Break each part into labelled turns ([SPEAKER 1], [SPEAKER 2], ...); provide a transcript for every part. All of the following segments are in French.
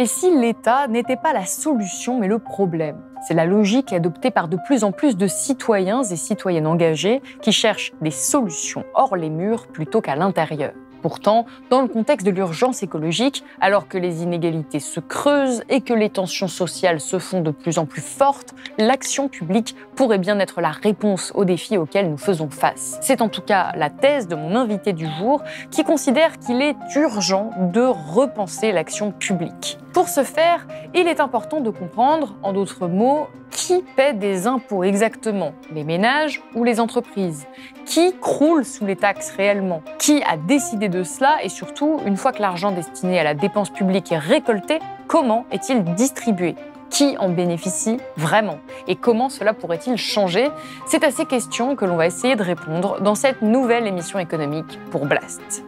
[SPEAKER 1] Et si l'État n'était pas la solution mais le problème C'est la logique adoptée par de plus en plus de citoyens et citoyennes engagés qui cherchent des solutions hors les murs plutôt qu'à l'intérieur. Pourtant, dans le contexte de l'urgence écologique, alors que les inégalités se creusent et que les tensions sociales se font de plus en plus fortes, l'action publique pourrait bien être la réponse aux défis auxquels nous faisons face. C'est en tout cas la thèse de mon invité du jour qui considère qu'il est urgent de repenser l'action publique. Pour ce faire, il est important de comprendre, en d'autres mots, qui paie des impôts exactement Les ménages ou les entreprises Qui croule sous les taxes réellement Qui a décidé de cela Et surtout, une fois que l'argent destiné à la dépense publique est récolté, comment est-il distribué qui en bénéficie vraiment et comment cela pourrait-il changer C'est à ces questions que l'on va essayer de répondre dans cette nouvelle émission économique pour Blast.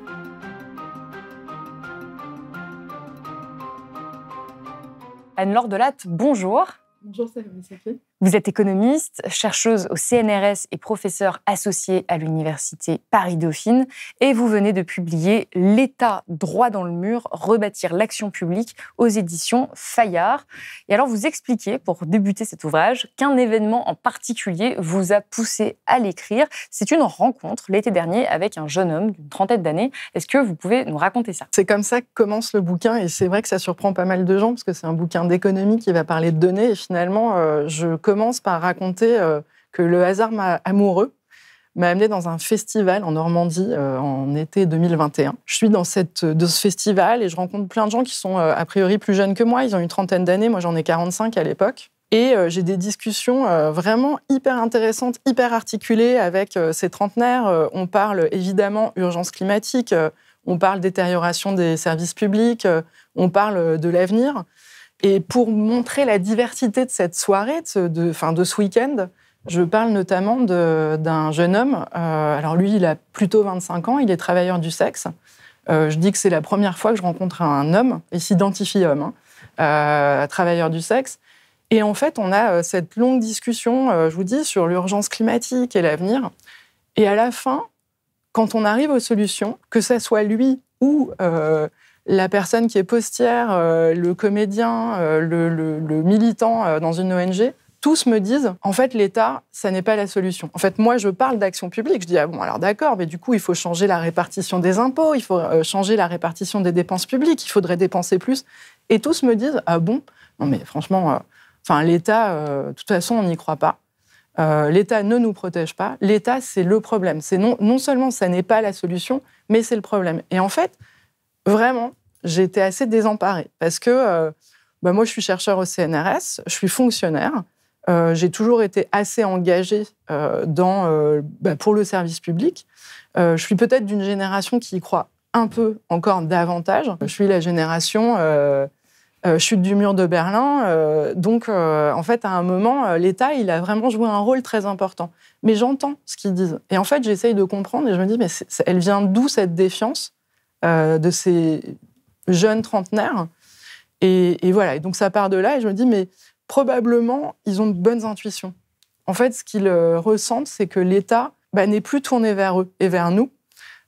[SPEAKER 1] Anne-Laure Delatte, bonjour.
[SPEAKER 2] Bonjour, c'est Sophie.
[SPEAKER 1] Vous êtes économiste, chercheuse au CNRS et professeur associé à l'université Paris-Dauphine, et vous venez de publier L'État droit dans le mur, rebâtir l'action publique aux éditions Fayard. Et alors vous expliquez, pour débuter cet ouvrage, qu'un événement en particulier vous a poussé à l'écrire. C'est une rencontre l'été dernier avec un jeune homme
[SPEAKER 2] d'une trentaine d'années. Est-ce que vous pouvez nous raconter ça C'est comme ça que commence le bouquin, et c'est vrai que ça surprend pas mal de gens, parce que c'est un bouquin d'économie qui va parler de données, et finalement, euh, je commence par raconter euh, que le hasard amoureux m'a amené dans un festival en Normandie euh, en été 2021. Je suis dans, cette, euh, ce festival et je rencontre plein de gens qui sont a priori plus jeunes que moi. Ils ont une trentaine d'années, moi j'en ai 45 à l'époque. Et j'ai des discussions vraiment hyper intéressantes, hyper articulées avec ces trentenaires. on parle évidemment urgence climatique, on parle détérioration des services publics, on parle de l'avenir. Et pour montrer la diversité de cette soirée, de ce, fin, de ce week-end, je parle notamment d'un jeune homme. Euh, alors lui, il a plutôt 25 ans, il est travailleur du sexe. Euh, je dis que c'est la première fois que je rencontre un homme, il s'identifie homme, hein, euh, travailleur du sexe. Et en fait, on a cette longue discussion, je vous dis, sur l'urgence climatique et l'avenir. Et à la fin, quand on arrive aux solutions, que ce soit lui ou la personne qui est postière, euh, le comédien, euh, le, militant euh, dans une ONG, tous me disent, en fait, l'État, ça n'est pas la solution. En fait, moi, je parle d'action publique. Je dis, ah bon, alors d'accord, mais du coup, il faut changer la répartition des impôts, il faut changer la répartition des dépenses publiques, il faudrait dépenser plus. Et tous me disent, ah bon, non mais franchement, enfin, l'État, de toute façon, on n'y croit pas. L'État ne nous protège pas. L'État, c'est le problème. C'est non, non, seulement ça n'est pas la solution, mais c'est le problème. Et en fait, vraiment, j'étais assez désemparée parce que euh, bah, moi, je suis chercheur au CNRS, je suis fonctionnaire. Euh, j'ai toujours été assez engagée euh, dans, bah, pour le service public. je suis peut-être d'une génération qui y croit un peu encore davantage. Je suis la génération chute du mur de Berlin. donc, en fait, à un moment, l'État, il a vraiment joué un rôle très important. Mais j'entends ce qu'ils disent. Et en fait, j'essaye de comprendre et je me dis, mais elle vient d'où cette défiance euh, de ces jeunes trentenaires. Et, voilà, donc ça part de là, et je me dis, mais probablement, ils ont de bonnes intuitions. En fait, ce qu'ils euh, ressentent, c'est que l'État bah, n'est plus tourné vers eux et vers nous.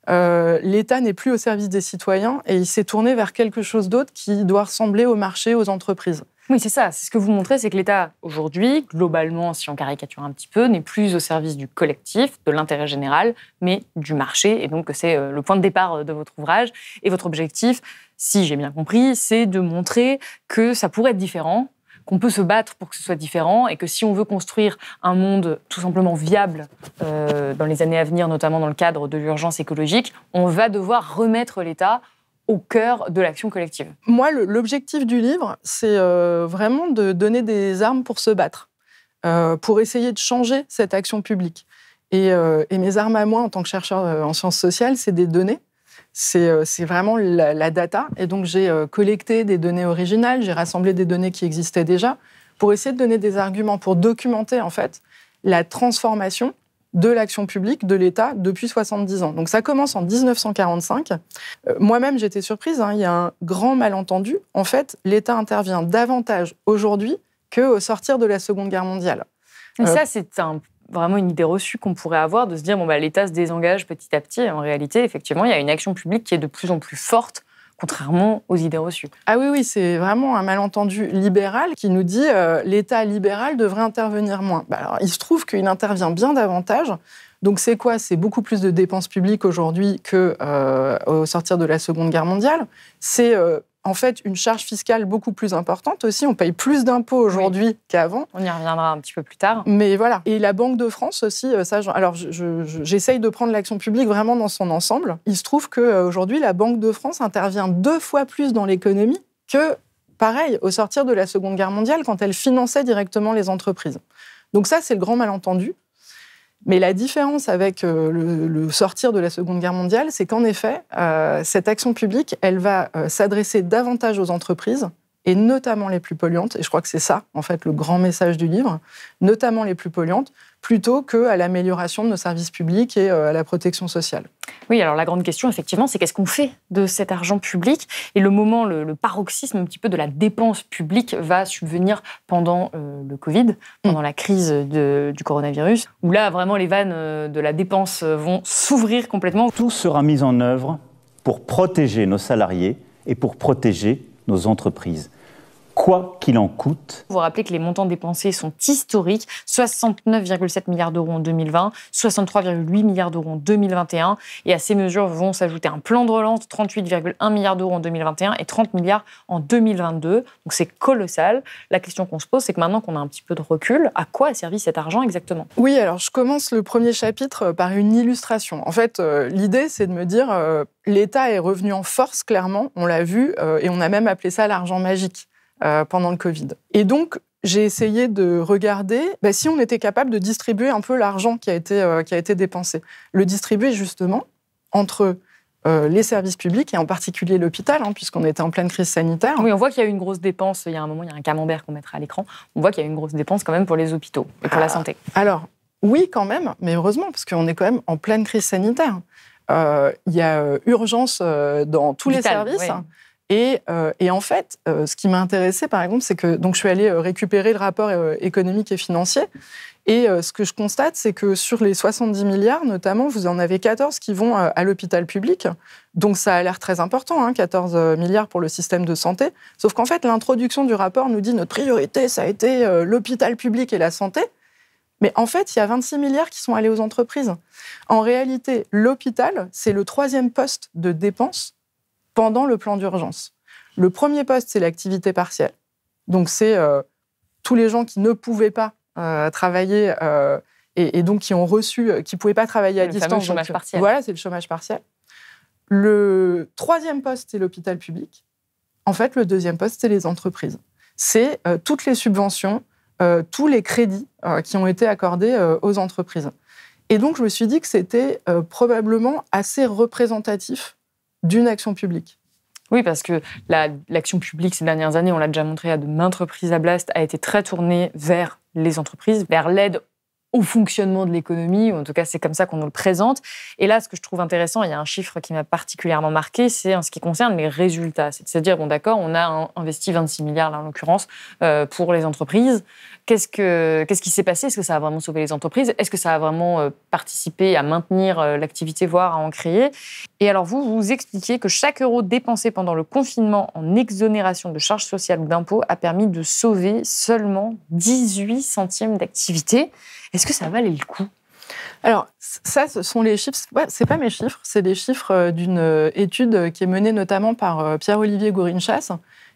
[SPEAKER 2] Euh, L'État n'est plus au service des citoyens et il s'est tourné vers quelque chose d'autre qui doit ressembler au marché, aux entreprises. Oui, c'est ça. ce que vous montrez, c'est que l'État, aujourd'hui, globalement, si on caricature
[SPEAKER 1] un petit peu, n'est plus au service du collectif, de l'intérêt général, mais du marché. Et donc, c'est euh, le point de départ euh, de votre ouvrage. Et votre objectif, si j'ai bien compris, c'est de montrer que ça pourrait être différent, qu'on peut se battre pour que ce soit différent et que si on veut construire un monde tout simplement viable euh, dans les années à venir, notamment dans le cadre de l'urgence écologique, on va devoir remettre l'État au cœur de l'action collective.
[SPEAKER 2] Moi, l'objectif du livre, c'est euh, vraiment de donner des armes pour se battre, euh, pour essayer de changer cette action publique. Euh, et, mes armes à moi, en tant que chercheur en sciences sociales, c'est des données. C'est vraiment la, la, data. Et donc, j'ai collecté des données originales, j'ai rassemblé des données qui existaient déjà, pour essayer de donner des arguments, pour documenter, en fait, la transformation de l'action publique de l'État depuis 70 ans. Donc ça commence en 1945. Euh, moi-même, j'étais surprise, hein. il y a un grand malentendu. En fait, l'État intervient davantage aujourd'hui qu'au sortir de la Seconde Guerre mondiale. Et euh, ça, c'est
[SPEAKER 1] vraiment une idée reçue qu'on pourrait avoir de se dire bon, bah, l'État se désengage petit à petit. en réalité, effectivement, il y a une action publique qui est de plus en plus forte contrairement aux idées reçues. Ah
[SPEAKER 2] oui, oui, c'est vraiment un malentendu libéral qui nous dit que euh, l'État libéral devrait intervenir moins. Bah alors, il se trouve qu'il intervient bien davantage. Donc c'est quoi C'est beaucoup plus de dépenses publiques aujourd'hui qu'au euh, sortir de la Seconde Guerre mondiale. C'est euh, en fait une charge fiscale beaucoup plus importante aussi. On paye plus d'impôts aujourd'hui qu'avant. On y reviendra un petit peu plus tard. Mais voilà. Et la Banque de France aussi, euh, ça, alors j'essaye de prendre l'action publique vraiment dans son ensemble. Il se trouve qu'aujourd'hui, euh, la Banque de France intervient deux fois plus dans l'économie que, pareil, au sortir de la Seconde Guerre mondiale, quand elle finançait directement les entreprises. Donc ça, c'est le grand malentendu. Mais la différence avec euh, le, sortir de la Seconde Guerre mondiale, c'est qu'en effet, euh, cette action publique, elle va euh, s'adresser davantage aux entreprises et notamment les plus polluantes, et je crois que c'est ça, en fait, le grand message du livre, notamment les plus polluantes, plutôt qu'à l'amélioration de nos services publics et euh, à la protection sociale.
[SPEAKER 1] Oui, alors la grande question, effectivement, c'est qu'est-ce qu'on fait de cet argent public Et le moment, le, paroxysme un petit peu de la dépense publique va subvenir pendant euh, le Covid, pendant la crise du coronavirus, où là, vraiment, les vannes euh, de la dépense vont s'ouvrir complètement. Tout sera mis en œuvre pour protéger nos salariés et pour protéger nos entreprises quoi qu'il en coûte. Vous vous rappelez que les montants dépensés sont historiques, 69,7 milliards d'euros en 2020, 63,8 milliards d'euros en 2021, et à ces mesures vont s'ajouter un plan de relance 38,1 milliards d'euros en 2021 et 30 milliards en 2022. Donc c'est colossal. La question qu'on se pose, c'est que maintenant qu'on a un petit peu de recul, à quoi a servi cet argent exactement
[SPEAKER 2] Oui, alors je commence le premier chapitre euh, par une illustration. En fait, euh, l'idée, c'est de me dire, euh, l'État est revenu en force, clairement, on l'a vu, et on a même appelé ça l'argent magique. Euh, pendant le Covid. Et donc, j'ai essayé de regarder bah, si on était capable de distribuer un peu l'argent qui, a été, euh, qui a été dépensé. Le distribuer justement entre euh, les services publics et en particulier l'hôpital, hein, puisqu'on était en pleine crise sanitaire.
[SPEAKER 1] Oui, on voit qu'il y a eu une grosse dépense. Il y a un moment, il y a un camembert qu'on mettra à l'écran. On voit qu'il y a eu une grosse dépense quand même pour les hôpitaux et pour la ah, santé.
[SPEAKER 2] Alors, oui, quand même, mais heureusement, parce qu'on est quand même en pleine crise sanitaire. Il y a urgence dans tous les services. Hein. Euh, et, en fait, euh, ce qui m'a intéressé, par exemple, c'est que donc je suis allée euh, récupérer le rapport économique et financier. Et ce que je constate, c'est que sur les 70 milliards, notamment, vous en avez 14 qui vont à l'hôpital public. Donc ça a l'air très important, hein, 14 milliards pour le système de santé. Sauf qu'en fait, l'introduction du rapport nous dit notre priorité, ça a été l'hôpital public et la santé. Mais en fait, il y a 26 milliards qui sont allés aux entreprises. En réalité, l'hôpital, c'est le troisième poste de dépenses pendant le plan d'urgence. Le premier poste, c'est l'activité partielle. Donc, c'est euh, tous les gens qui ne pouvaient pas euh, travailler euh, et, donc qui ont reçu, qui ne pouvaient pas travailler à distance. Le chômage partiel. Voilà, c'est le chômage partiel. Le troisième poste, c'est l'hôpital public. En fait, le deuxième poste, c'est les entreprises. C'est toutes les subventions, tous les crédits qui ont été accordés aux entreprises. Et donc, je me suis dit que c'était probablement assez représentatif d'une action publique.
[SPEAKER 1] Oui, parce que l'action publique ces dernières années, on l'a déjà montré à de maintes reprises à Blast, a été très tournée vers les entreprises, vers l'aide au fonctionnement de l'économie, ou en tout cas c'est comme ça qu'on nous le présente. Et là, ce que je trouve intéressant, il y a un chiffre qui m'a particulièrement marqué, c'est en ce qui concerne les résultats. C'est-à-dire, bon d'accord, on a investi 26 milliards là en l'occurrence euh, pour les entreprises. Qu'est-ce, que, qu'est-ce qui s'est passé Est-ce que ça a vraiment sauvé les entreprises Est-ce que ça a vraiment euh, participé à maintenir euh, l'activité, voire à en créer Et alors vous, vous expliquez que chaque euro dépensé pendant le confinement en exonération de charges sociales ou d'impôts a permis de sauver seulement 18 centimes d'activité. Est-ce
[SPEAKER 2] que ça valait le coup alors, ça, ce sont les chiffres. c'est pas mes chiffres, c'est des chiffres euh, d'une euh, étude euh, qui est menée notamment par Pierre-Olivier Gourinchas,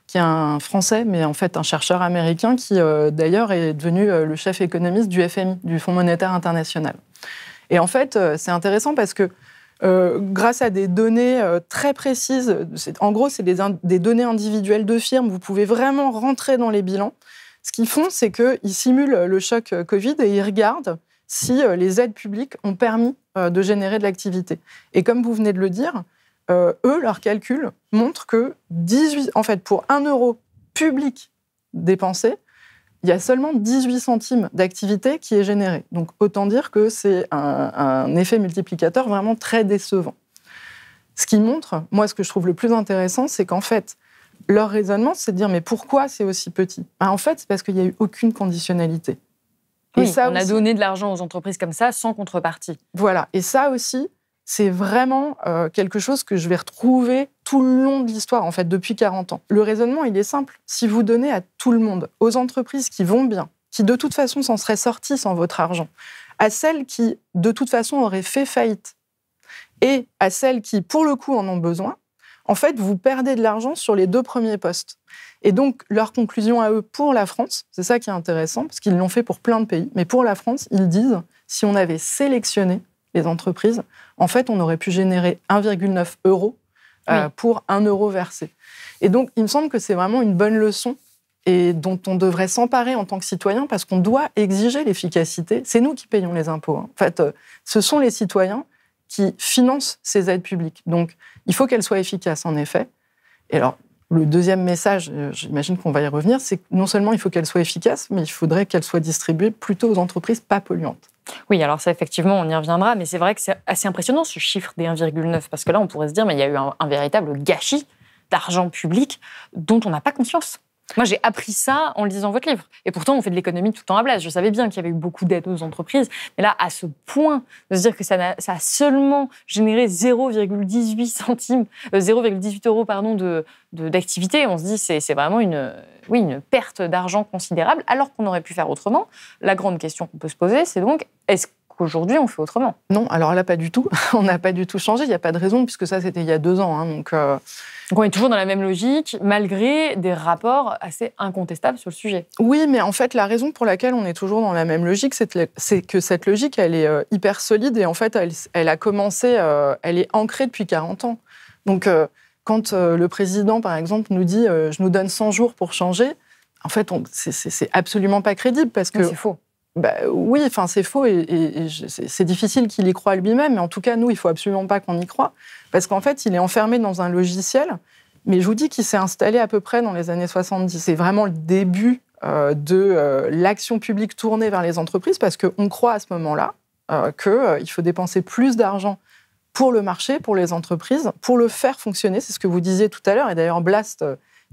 [SPEAKER 2] qui est un Français, mais en fait un chercheur américain qui, d'ailleurs, est devenu le chef économiste du FMI, du Fonds monétaire international. Et en fait, c'est intéressant parce que grâce à des données très précises, en gros, c'est des, données individuelles de firmes, vous pouvez vraiment rentrer dans les bilans. Ce qu'ils font, c'est qu'ils simulent le choc euh, Covid et ils regardent si euh, les aides publiques ont permis euh, de générer de l'activité. Et comme vous venez de le dire, eux, leurs calculs montrent que en fait, pour un euro public dépensé, il y a seulement 18 centimes d'activité qui est générée. Donc autant dire que c'est un, un, effet multiplicateur vraiment très décevant. Ce qui montre, moi ce que je trouve le plus intéressant, c'est qu'en fait, leur raisonnement, c'est de dire mais pourquoi c'est aussi petit ben, En fait, c'est parce qu'il n'y a eu aucune conditionnalité. et on a donné de
[SPEAKER 1] l'argent aux entreprises comme ça sans contrepartie.
[SPEAKER 2] Voilà, et ça aussi, c'est vraiment euh, quelque chose que je vais retrouver tout le long de l'histoire, en fait, depuis 40 ans. Le raisonnement, il est simple. Si vous donnez à tout le monde, aux entreprises qui vont bien, qui de toute façon s'en seraient sorties sans votre argent, à celles qui de toute façon auraient fait faillite, et à celles qui, pour le coup, en ont besoin, en fait, vous perdez de l'argent sur les deux premiers postes. Et donc, leur conclusion à eux pour la France, c'est ça qui est intéressant, parce qu'ils l'ont fait pour plein de pays, mais pour la France, ils disent, si on avait sélectionné les entreprises, en fait, on aurait pu générer 1,9 euros euh, pour un euro versé. Et donc, il me semble que c'est vraiment une bonne leçon et dont on devrait s'emparer en tant que citoyen parce qu'on doit exiger l'efficacité. C'est nous qui payons les impôts. Hein. En fait, euh, ce sont les citoyens qui financent ces aides publiques. Donc, il faut qu'elles soient efficaces, en effet. Et alors, le deuxième message, euh, j'imagine qu'on va y revenir, c'est que non seulement il faut qu'elles soient efficaces, mais il faudrait qu'elles soient distribuées plutôt aux entreprises pas polluantes.
[SPEAKER 1] Oui, alors ça, effectivement, on y reviendra, mais c'est vrai que c'est assez impressionnant ce chiffre des 1,9, parce que là, on pourrait se dire, mais il y a eu un, un véritable gâchis d'argent public dont on n'a pas conscience. Moi, j'ai appris ça en lisant votre livre. Et pourtant, on fait de l'économie tout le temps à Blase. Je savais bien qu'il y avait eu beaucoup d'aides aux entreprises. Mais là, à ce point, de se dire que ça a, ça a seulement généré 0,18 centimes, 0,18 euh, euros pardon, de, d'activité, on se dit que c'est vraiment une, oui, une perte d'argent considérable, alors qu'on aurait pu faire autrement. La grande question qu'on peut se poser, c'est
[SPEAKER 2] donc est-ce Aujourd'hui, on fait autrement. Non, alors là, pas du tout. on n'a pas du tout changé. Il n'y a pas de raison, puisque ça, c'était il y a deux ans. Hein, euh.
[SPEAKER 1] donc, on est toujours dans la même logique, malgré des rapports assez incontestables sur le sujet.
[SPEAKER 2] Oui, mais en fait, la raison pour laquelle on est toujours dans la même logique, c'est que cette logique, elle est euh, hyper solide et en fait, elle, a commencé, euh, elle est ancrée depuis 40 ans. Donc, quand le président, par exemple, nous dit je nous donne 100 jours pour changer », en fait, c'est absolument pas crédible parce que c'est faux. Bah, oui, enfin c'est faux et, c'est difficile qu'il y croie lui-même. Mais en tout cas, nous, il ne faut absolument pas qu'on y croit parce qu'en fait, il est enfermé dans un logiciel. Mais je vous dis qu'il s'est installé à peu près dans les années 70. C'est vraiment le début euh, de euh, l'action publique tournée vers les entreprises parce qu'on croit à ce moment-là euh, qu'il faut dépenser plus d'argent pour le marché, pour les entreprises, pour le faire fonctionner. C'est ce que vous disiez tout à l'heure. Et d'ailleurs, Blast,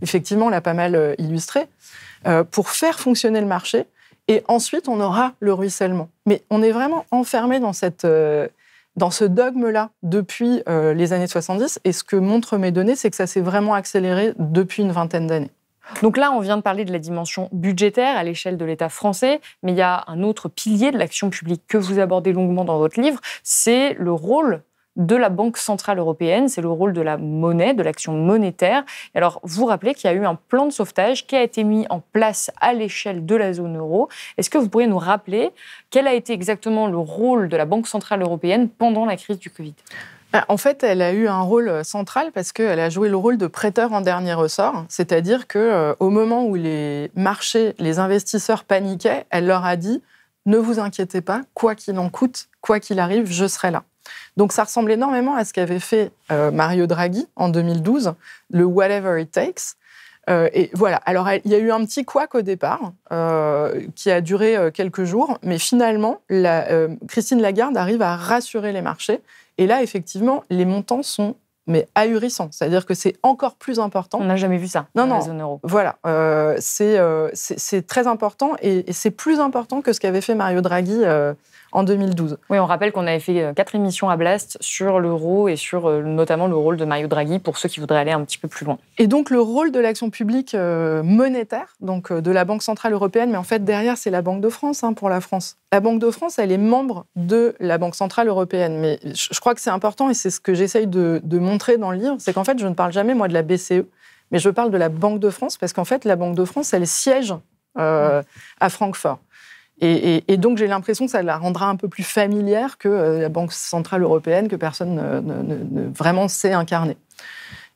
[SPEAKER 2] effectivement, l'a pas mal illustré. pour faire fonctionner le marché, et ensuite, on aura le ruissellement. Mais on est vraiment enfermé dans cette... Euh, dans ce dogme-là depuis euh, les années 70, et ce que montrent mes données, c'est que ça s'est vraiment accéléré depuis une vingtaine d'années. Donc là,
[SPEAKER 1] on vient de parler de la dimension budgétaire à l'échelle de l'État français, mais il y a un autre pilier de l'action publique que vous abordez longuement dans votre livre, c'est le rôle de la Banque centrale européenne. C'est le rôle de la monnaie, de l'action monétaire. alors, vous rappelez qu'il y a eu un plan de sauvetage qui a été mis en place à l'échelle de la zone euro. Est-ce que vous pourriez nous rappeler quel a été exactement le rôle de la Banque centrale européenne pendant la crise du Covid
[SPEAKER 2] ah, en fait, elle a eu un rôle euh, central parce qu'elle a joué le rôle de prêteur en dernier ressort, c'est-à-dire que euh, au moment où les marchés, les investisseurs paniquaient, elle leur a dit ne vous inquiétez pas, quoi qu'il en coûte, quoi qu'il arrive, je serai là. Donc ça ressemble énormément à ce qu'avait fait euh, Mario Draghi en 2012, le Whatever It Takes. Euh, et voilà. Alors, il y a eu un petit couac au départ euh, qui a duré quelques jours, mais finalement, Christine Lagarde arrive à rassurer les marchés. Et là, effectivement, les montants sont mais ahurissants. C'est-à-dire que c'est encore plus important. On n'a jamais vu ça non, dans non, la zone euro. Voilà. c'est très important et c'est plus important que ce qu'avait fait Mario Draghi en 2012. Oui, on rappelle qu'on avait fait euh, quatre émissions à Blast sur l'euro et sur euh, notamment
[SPEAKER 1] le rôle de Mario Draghi pour ceux qui voudraient aller un petit peu plus loin.
[SPEAKER 2] Et donc le rôle de l'action publique euh, monétaire, donc de la Banque Centrale Européenne, mais en fait derrière c'est la Banque de France hein, pour la France. La Banque de France, elle est membre de la Banque Centrale Européenne, mais je crois que c'est important et c'est ce que j'essaye de, montrer dans le livre, c'est qu'en fait je ne parle jamais moi de la BCE. Mais je parle de la Banque de France parce qu'en fait, la Banque de France, elle siège à Francfort. Et, donc j'ai l'impression que ça la rendra un peu plus familière que euh, la Banque centrale européenne, que personne ne, ne, vraiment sait incarner.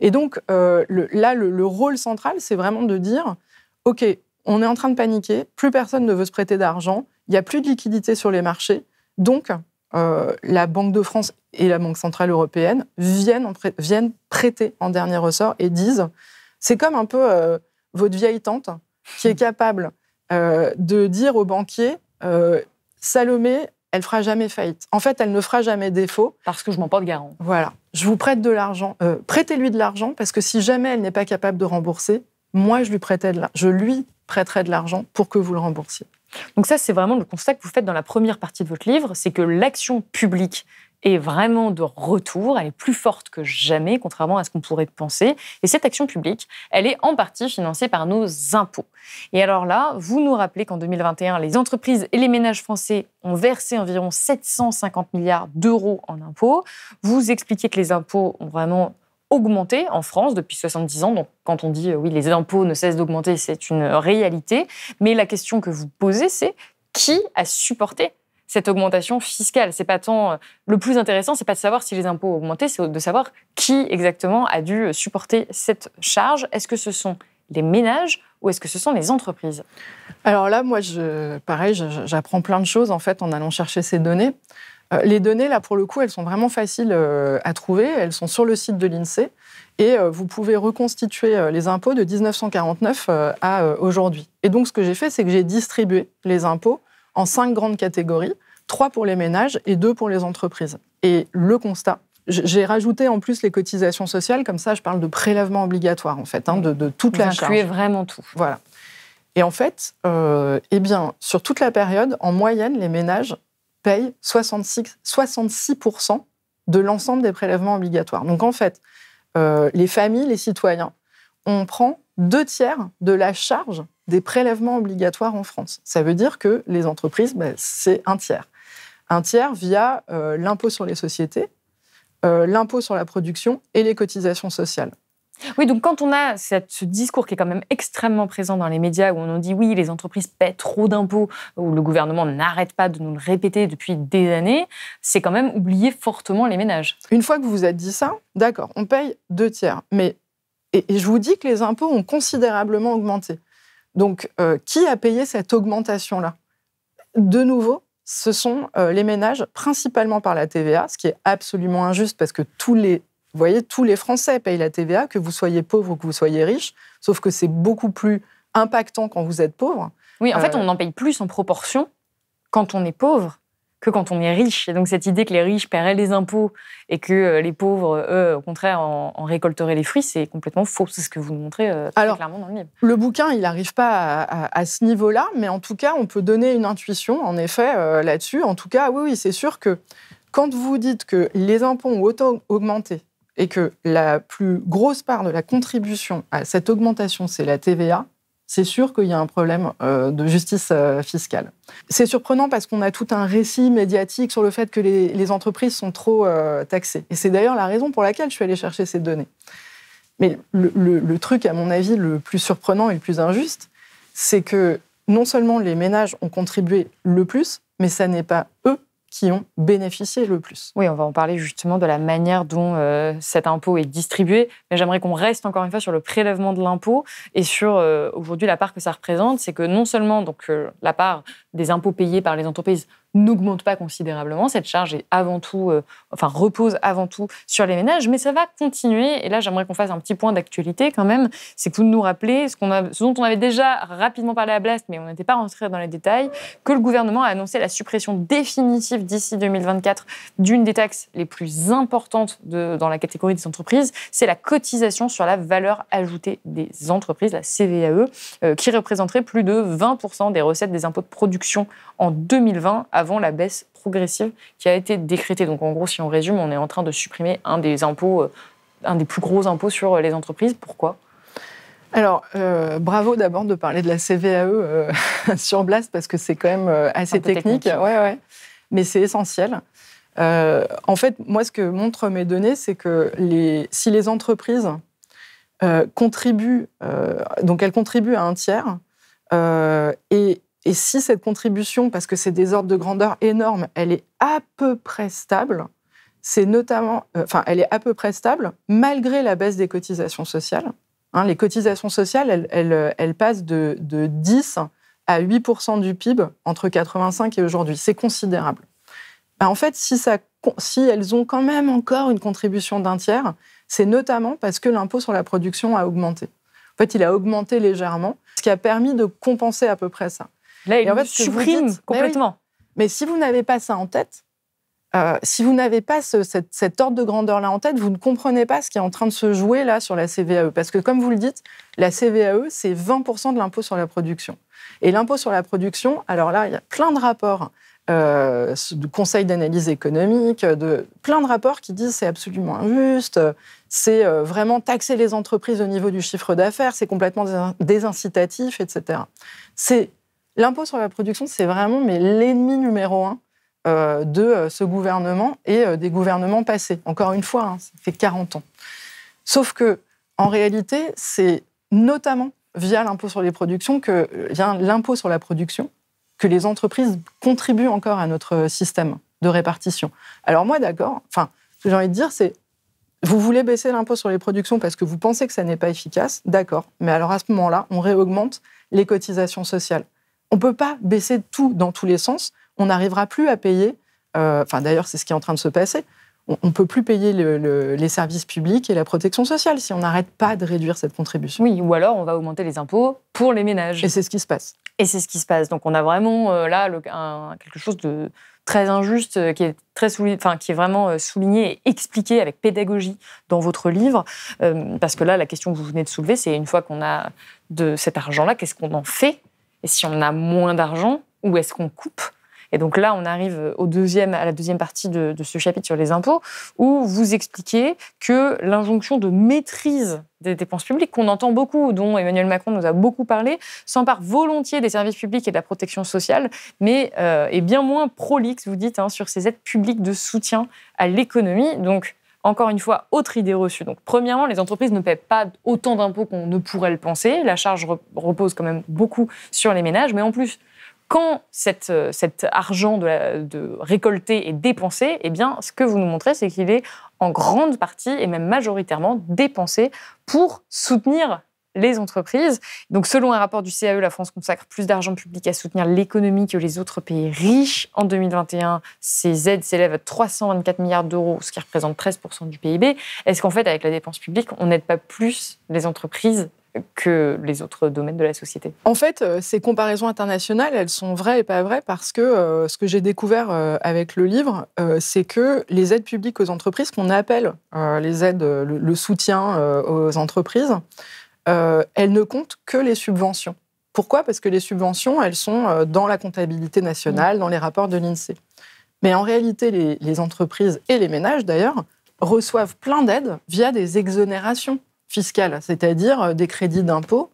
[SPEAKER 2] Et donc euh, là, le, rôle central, c'est vraiment de dire, OK, on est en train de paniquer, plus personne ne veut se prêter d'argent, il n'y a plus de liquidité sur les marchés, donc euh, la Banque de France et la Banque centrale européenne viennent, viennent prêter en dernier ressort et disent, c'est comme un peu votre vieille tante qui est capable euh, de dire au banquier euh, Salomé, elle fera jamais faillite. En fait, elle ne fera jamais défaut. Parce que je m'en porte garant. Voilà. Je vous prête de l'argent. Euh, prêtez-lui de l'argent parce que si jamais elle n'est pas capable de rembourser, moi, je lui, je lui prêterai de l'argent pour que vous le remboursiez. Donc ça, c'est vraiment le constat que vous faites dans la première partie
[SPEAKER 1] de votre livre, c'est que l'action publique est vraiment de retour, elle est plus forte que jamais, contrairement à ce qu'on pourrait penser. Et cette action publique, elle est en partie financée par nos impôts. Et alors là, vous nous rappelez qu'en 2021, les entreprises et les ménages français ont versé environ 750 milliards d'euros en impôts. Vous expliquez que les impôts ont vraiment augmenté en France depuis 70 ans. Donc, quand on dit euh, oui, les impôts ne cessent d'augmenter, c'est une réalité. Mais la question que vous posez, c'est qui a supporté cette augmentation fiscale. C'est pas tant euh, le plus intéressant, c'est pas de savoir si les impôts ont augmenté, c'est de savoir qui exactement a dû euh, supporter cette charge. Est-ce que ce sont les ménages ou est-ce
[SPEAKER 2] que ce sont les entreprises Alors là, moi, je, pareil, j'apprends plein de choses en fait en allant chercher ces données. Euh, les données, là, pour le coup, elles sont vraiment faciles à trouver. Elles sont sur le site de l'INSEE e et vous pouvez reconstituer les impôts de 1949 à aujourd'hui. Et donc, ce que j'ai fait, c'est que j'ai distribué les impôts en cinq grandes catégories, trois pour les ménages et deux pour les entreprises. Et le constat, j'ai rajouté en plus les cotisations sociales, comme ça je parle de prélèvements obligatoires, en fait, hein, de, de, toute Vous la incluez tué vraiment tout. Voilà. Et en fait, euh, eh bien, sur toute la période, en moyenne, les ménages payent 66, de l'ensemble des prélèvements obligatoires. Donc en fait, euh, les familles, les citoyens, on prend deux tiers de la charge des prélèvements obligatoires en France. Ça veut dire que les entreprises, ben, c'est un tiers. Un tiers via euh, l'impôt sur les sociétés, euh, l'impôt sur la production et les cotisations sociales.
[SPEAKER 1] Oui, donc quand on a ce discours qui est quand même extrêmement présent dans les médias où on nous dit oui, les entreprises paient trop d'impôts, où le gouvernement n'arrête pas de nous le répéter
[SPEAKER 2] depuis des années, c'est quand même oublier fortement les ménages. Une fois que vous vous êtes dit ça, d'accord, on paye deux tiers. Mais, et je vous dis que les impôts ont considérablement augmenté. Donc, euh, qui a payé cette augmentation-là De nouveau, ce sont euh, les ménages, principalement par la TVA, ce qui est absolument injuste parce que tous les, voyez, tous les Français payent la TVA, que vous soyez pauvre ou que vous soyez riche, sauf que c'est beaucoup plus impactant quand vous êtes pauvre. Oui, en fait, euh, on en paye plus en proportion quand on est pauvre
[SPEAKER 1] que quand on est riche. Et donc cette idée que les riches paieraient les impôts et que euh, les pauvres, eux, au contraire, en, récolteraient les fruits, c'est complètement faux. C'est ce que vous nous montrez euh, très clairement dans
[SPEAKER 2] le livre. Le bouquin, il n'arrive pas à, ce niveau-là, mais en tout cas, on peut donner une intuition, en effet, euh, là-dessus. En tout cas, oui, oui, c'est sûr que quand vous dites que les impôts ont autant augmenté et que la plus grosse part de la contribution à cette augmentation, c'est la TVA, c'est sûr qu'il y a un problème euh, de justice euh, fiscale. C'est surprenant parce qu'on a tout un récit médiatique sur le fait que les, entreprises sont trop euh, taxées. Et c'est d'ailleurs la raison pour laquelle je suis allée chercher ces données. Mais le, le truc, à mon avis, le plus surprenant et le plus injuste, c'est que non seulement les ménages ont contribué le plus, mais ça n'est pas eux qui ont bénéficié le plus. Oui, on va en parler justement
[SPEAKER 1] de la manière dont euh, cet impôt est distribué, mais j'aimerais qu'on reste encore une fois sur le prélèvement de l'impôt et sur euh, aujourd'hui la part que ça représente, c'est que non seulement donc euh, la part des impôts payés par les entreprises n'augmente pas considérablement. Cette charge est avant tout, euh, enfin, repose avant tout sur les ménages, mais ça va continuer. Et là, j'aimerais qu'on fasse un petit point d'actualité quand même. C'est que vous nous rappelez ce, qu'on dont on avait déjà rapidement parlé à Blast, mais on n'était pas rentré dans les détails, que le gouvernement a annoncé la suppression définitive d'ici 2024 d'une des taxes les plus importantes de, dans la catégorie des entreprises. C'est la cotisation sur la valeur ajoutée des entreprises, la CVAE, euh, qui représenterait plus de 20% des recettes des impôts de production en 2020 avant la baisse progressive qui a été décrétée. Donc en gros, si on résume, on est en train de supprimer un des impôts, euh,
[SPEAKER 2] un des plus gros impôts sur euh, les entreprises. Pourquoi alors, euh, bravo d'abord de parler de la CVAE sur Blast parce que c'est quand même assez technique. Ouais, ouais. Mais c'est essentiel. en fait, moi, ce que montrent mes données, c'est que les, si les entreprises contribuent, donc elles contribuent à un tiers, et et si cette contribution, parce que c'est des ordres de grandeur énormes, elle est à peu près stable, c'est notamment, euh, enfin, elle est à peu près stable malgré la baisse des cotisations sociales. Hein, les cotisations sociales, elles, elles, euh, passent de, de, 10 à 8 du PIB entre 85 et aujourd'hui. C'est considérable. Bah, en fait, si, ça, si elles ont quand même encore une contribution d'un tiers, c'est notamment parce que l'impôt sur la production a augmenté. En fait, il a augmenté légèrement, ce qui a permis de compenser à peu près ça. Là, il en fait, supprime complètement. Mais, si vous n'avez pas ça en tête, euh, si vous n'avez pas ce, cette, cette, ordre de grandeur-là en tête, vous ne comprenez pas ce qui est en train de se jouer là sur la CVAE. Parce que, comme vous le dites, la CVAE, c'est 20% de l'impôt sur la production. Et l'impôt sur la production, alors là, il y a plein de rapports euh, du Conseil d'analyse économique, de plein de rapports qui disent c'est absolument injuste, c'est euh, vraiment taxer les entreprises au niveau du chiffre d'affaires, c'est complètement désincitatif, etc. C'est L'impôt sur la production, c'est vraiment l'ennemi numéro un euh, de euh, ce gouvernement et euh, des gouvernements passés. Encore une fois, hein, ça fait 40 ans. Sauf que, en réalité, c'est notamment via l'impôt sur les productions que vient l'impôt sur la production que les entreprises contribuent encore à notre système de répartition. Alors moi, d'accord. Enfin, ce que j'ai envie de dire, c'est vous voulez baisser l'impôt sur les productions parce que vous pensez que ça n'est pas efficace, d'accord. Mais alors à ce moment-là, on réaugmente les cotisations sociales. On ne peut pas baisser tout dans tous les sens. On n'arrivera plus à payer. Euh, enfin, d'ailleurs, c'est ce qui est en train de se passer. On ne peut plus payer les services publics et la protection sociale si on n'arrête pas de réduire cette contribution. Oui, ou alors on va augmenter les impôts pour les
[SPEAKER 1] ménages. Et c'est ce qui se passe. Et c'est ce qui se passe. Donc on a vraiment euh, là quelque chose de très injuste euh, qui est très enfin qui est vraiment souligné et expliqué avec pédagogie dans votre livre, parce que là la question que vous venez de soulever, c'est une fois qu'on a de cet argent là, qu'est-ce qu'on en fait et si on a moins d'argent, où est-ce qu'on coupe et donc là, on arrive au deuxième, à la deuxième partie de, ce chapitre sur les impôts, où vous expliquez que l'injonction de maîtrise des dépenses publiques, qu'on entend beaucoup, dont Emmanuel Macron nous a beaucoup parlé, s'empare volontiers des services publics et de la protection sociale, mais euh, est bien moins prolixe, vous dites, hein, sur ces aides publiques de soutien à l'économie. Donc, encore une fois, autre idée reçue. Donc, premièrement, les entreprises ne paient pas autant d'impôts qu'on ne pourrait le penser. La charge repose quand même beaucoup sur les ménages. Mais en plus, quand euh, cet argent de, de récolté est dépensé, eh bien, ce que vous nous montrez, c'est qu'il est en grande partie et même majoritairement dépensé pour soutenir les entreprises. Donc, selon un rapport du CAE, la France consacre plus d'argent public à soutenir l'économie que les autres pays riches. En 2021, ces aides s'élèvent à 324 milliards d'euros, ce qui représente 13% du PIB. Est-ce qu'en fait, avec la dépense publique, on n'aide pas plus les entreprises que les autres domaines de la société
[SPEAKER 2] En fait, euh, ces comparaisons internationales, elles sont vraies et pas vraies parce que euh, ce que j'ai découvert euh, avec le livre, c'est que les aides publiques aux entreprises, qu'on appelle les aides, le soutien aux entreprises, euh, elle ne compte que les subventions. Pourquoi Parce que les subventions, elles sont euh, dans la comptabilité nationale, mm. dans les rapports de l'INSEE. Mais en réalité, les, entreprises et les ménages, d'ailleurs, reçoivent plein d'aides via des exonérations fiscales, c'est-à-dire euh, des crédits d'impôt,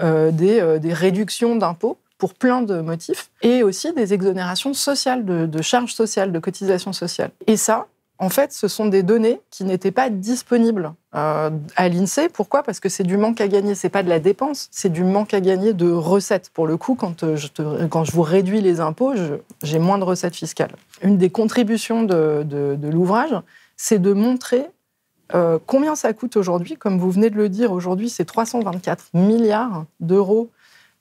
[SPEAKER 2] des, réductions d'impôts pour plein de motifs, et aussi des exonérations sociales, de, de charges sociales, de cotisations sociales. Et ça, en fait, ce sont des données qui n'étaient pas disponibles euh, à l'INSEE. Pourquoi Parce que c'est du manque à gagner, c'est pas de la dépense, c'est du manque à gagner de recettes. Pour le coup, quand euh, je, vous réduis les impôts, j'ai moins de recettes fiscales. Une des contributions de, l'ouvrage, c'est de montrer euh, combien ça coûte aujourd'hui. Comme vous venez de le dire, aujourd'hui, c'est 324 milliards d'euros.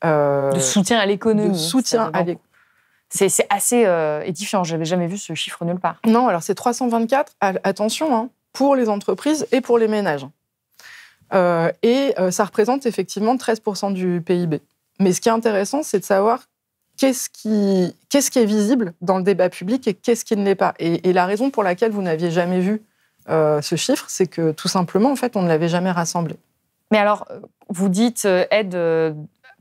[SPEAKER 2] de soutien à l'économie. De soutien à l'économie. C'est assez édifiant, je n'avais jamais vu ce chiffre nulle part. Non, alors c'est 324, attention, hein pour les entreprises et pour les ménages. Euh, et euh, ça représente effectivement 13% du PIB. Mais ce qui est intéressant, c'est de savoir qu'est-ce qui, qu'est-ce qui est visible dans le débat public et qu'est-ce qui ne l'est pas. Et, la raison pour laquelle vous n'aviez jamais vu euh, ce chiffre, c'est que tout simplement, en fait, on ne l'avait jamais rassemblé.
[SPEAKER 1] Mais alors, vous dites aide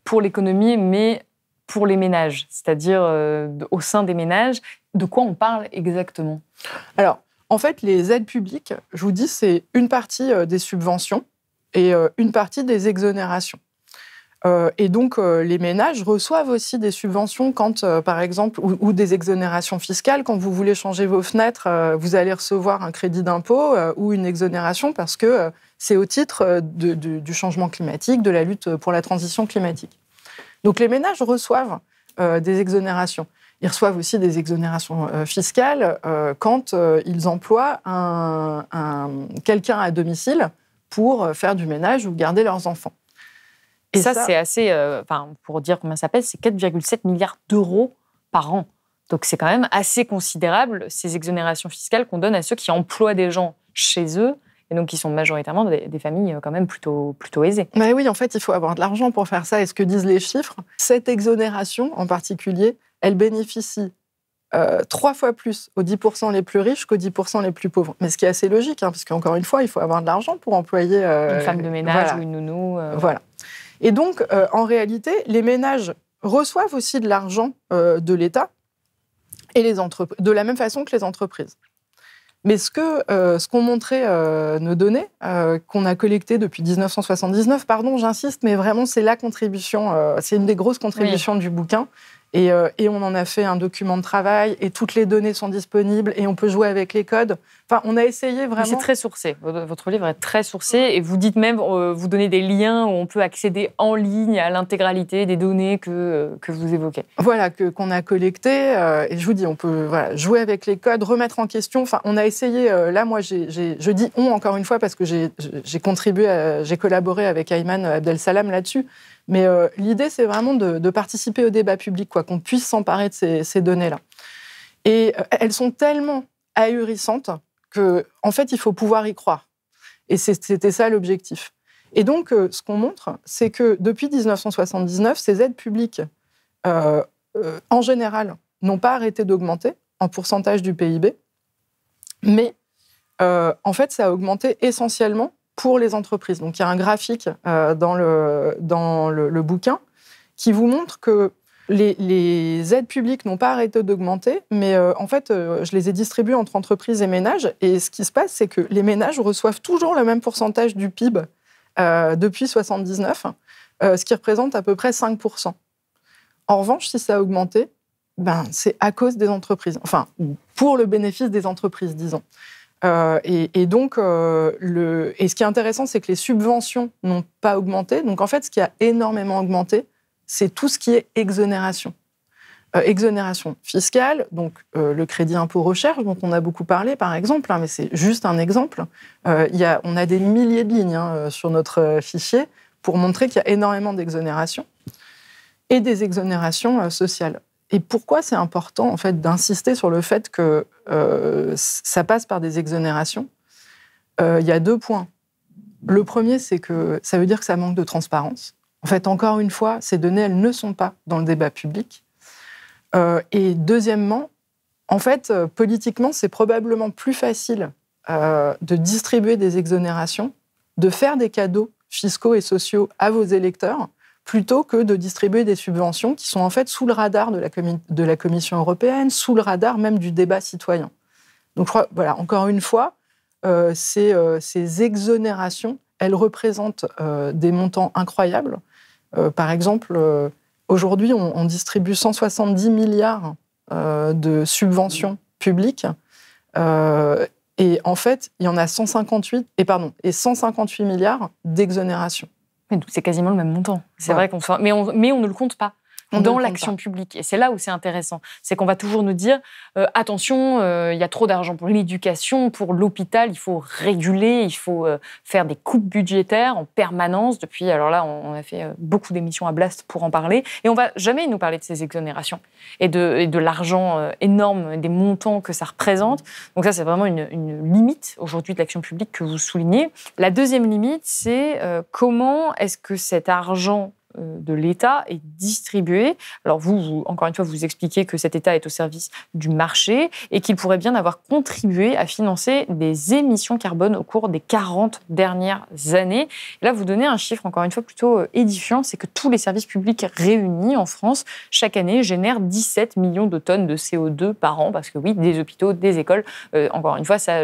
[SPEAKER 1] pour l'économie, mais pour les ménages, c'est-à-dire au sein des ménages. De quoi on
[SPEAKER 2] parle exactement Alors, en fait, les aides publiques, je vous dis, c'est une partie euh, des subventions et euh, une partie des exonérations. Euh, et donc, les ménages reçoivent aussi des subventions quand, par exemple, ou, des exonérations fiscales. Quand vous voulez changer vos fenêtres, vous allez recevoir un crédit d'impôt ou une exonération parce que c'est au titre du changement climatique, de la lutte pour la transition climatique. Donc, les ménages reçoivent des exonérations ils reçoivent aussi des exonérations euh, fiscales euh, quand euh, ils emploient un, quelqu'un à domicile pour faire du ménage ou garder leurs enfants. Et, ça, c'est assez,
[SPEAKER 1] enfin, pour dire combien ça s'appelle, c'est 4,7 milliards d'euros par an. Donc c'est quand même assez considérable ces exonérations fiscales qu'on donne à ceux qui emploient des gens chez eux et donc qui sont majoritairement
[SPEAKER 2] des, familles quand même plutôt, plutôt aisées. Mais oui, en fait, il faut avoir de l'argent pour faire ça. Et ce que disent les chiffres, cette exonération en particulier elle bénéficie euh, trois fois plus aux 10% les plus riches qu'aux 10% les plus pauvres. Mais ce qui est assez logique, hein, parce qu'encore une fois, il faut avoir de l'argent pour employer... Euh, une femme de ménage ou une nounou. Euh. Voilà. Et donc, en réalité, les ménages reçoivent aussi de l'argent de l'État et les entreprises, de la même façon que les entreprises. Mais ce que ce qu'ont montré nos données, qu'on a collectées depuis 1979, pardon, j'insiste, mais vraiment c'est la contribution, c'est une des grosses contributions du bouquin, et, euh, et, on en a fait un document de travail et toutes les données sont disponibles et on peut jouer avec les codes. Enfin, on a essayé vraiment. C'est
[SPEAKER 1] très sourcé. Votre livre est très sourcé et vous dites même, euh, vous donnez des liens où on peut accéder en ligne à l'intégralité des
[SPEAKER 2] données que, euh, vous évoquez. Voilà, que qu'on a collecté. Euh, et je vous dis, on peut jouer avec les codes, remettre en question. Enfin, on a essayé. là, moi, je dis on encore une fois parce que j'ai contribué, j'ai collaboré avec Ayman Abdel Salam là-dessus. Mais l'idée, c'est vraiment de, participer au débat public, quoi, qu'on puisse s'emparer de ces données-là. Et elles sont tellement ahurissantes que, en fait, il faut pouvoir y croire. Et c'était ça l'objectif. Et donc, euh, ce qu'on montre, c'est que depuis 1979, ces aides publiques, euh, euh, en général, n'ont pas arrêté d'augmenter en pourcentage du PIB, mais en fait, ça a augmenté essentiellement pour les entreprises. Donc, il y a un graphique dans, le, dans le, bouquin qui vous montre que les, aides publiques n'ont pas arrêté d'augmenter, mais euh, en fait, euh, je les ai distribuées entre entreprises et ménages. Et ce qui se passe, c'est que les ménages reçoivent toujours le même pourcentage du PIB euh, depuis 79, ce qui représente à peu près 5%. En revanche, si ça a augmenté, ben, c'est à cause des entreprises, enfin, pour le bénéfice des entreprises, disons. et, donc, et ce qui est intéressant, c'est que les subventions n'ont pas augmenté. Donc, en fait, ce qui a énormément augmenté, c'est tout ce qui est exonération. Euh, exonération fiscale, donc euh, le crédit impôt recherche dont on a beaucoup parlé par exemple, hein, mais c'est juste un exemple. Euh, on a des milliers de lignes hein, sur notre fichier pour montrer qu'il y a énormément d'exonérations et des exonérations sociales. Et pourquoi c'est important en fait d'insister sur le fait que ça passe par des exonérations Il y a deux points. Le premier, c'est que ça veut dire que ça manque de transparence. En fait, encore une fois, ces données, elles ne sont pas dans le débat public. Euh, et deuxièmement, en fait, euh, politiquement, c'est probablement plus facile euh, de distribuer des exonérations, de faire des cadeaux fiscaux et sociaux à vos électeurs, plutôt que de distribuer des subventions qui sont en fait sous le radar de la, Commission européenne, sous le radar même du débat citoyen. Donc voilà, encore une fois, ces, exonérations, elles représentent des montants incroyables. Euh, par exemple, euh, aujourd'hui, on, distribue 170 milliards euh, de subventions publiques. et en fait, il y en a 158, et pardon, et 158 milliards d'exonérations. c'est quasiment le même montant. C'est vrai
[SPEAKER 1] qu'on mais on ne le compte pas dans l'action publique. Et c'est là où c'est intéressant. C'est qu'on va toujours nous dire euh, attention, euh, il y a trop d'argent pour l'éducation, pour l'hôpital, il faut réguler, il faut euh, faire des coupes budgétaires en permanence. Depuis, alors là, on, a fait beaucoup d'émissions à Blast pour en parler. Et on va jamais nous parler de ces exonérations et de, l'argent énorme, des montants que ça représente. Donc, ça, c'est vraiment une, une limite aujourd'hui de l'action publique que vous soulignez. La deuxième limite, c'est comment est-ce que cet argent euh, de l'État est distribué. Alors vous, encore une fois, vous expliquez que cet État est au service du marché et qu'il pourrait bien avoir contribué à financer des émissions carbone au cours des 40 dernières années. là, vous donnez un chiffre, encore une fois, plutôt euh, édifiant, c'est que tous les services publics réunis en France, chaque année, génèrent 17 millions de tonnes de CO2 par an, parce que oui, des hôpitaux, des écoles, euh, encore une fois, ça,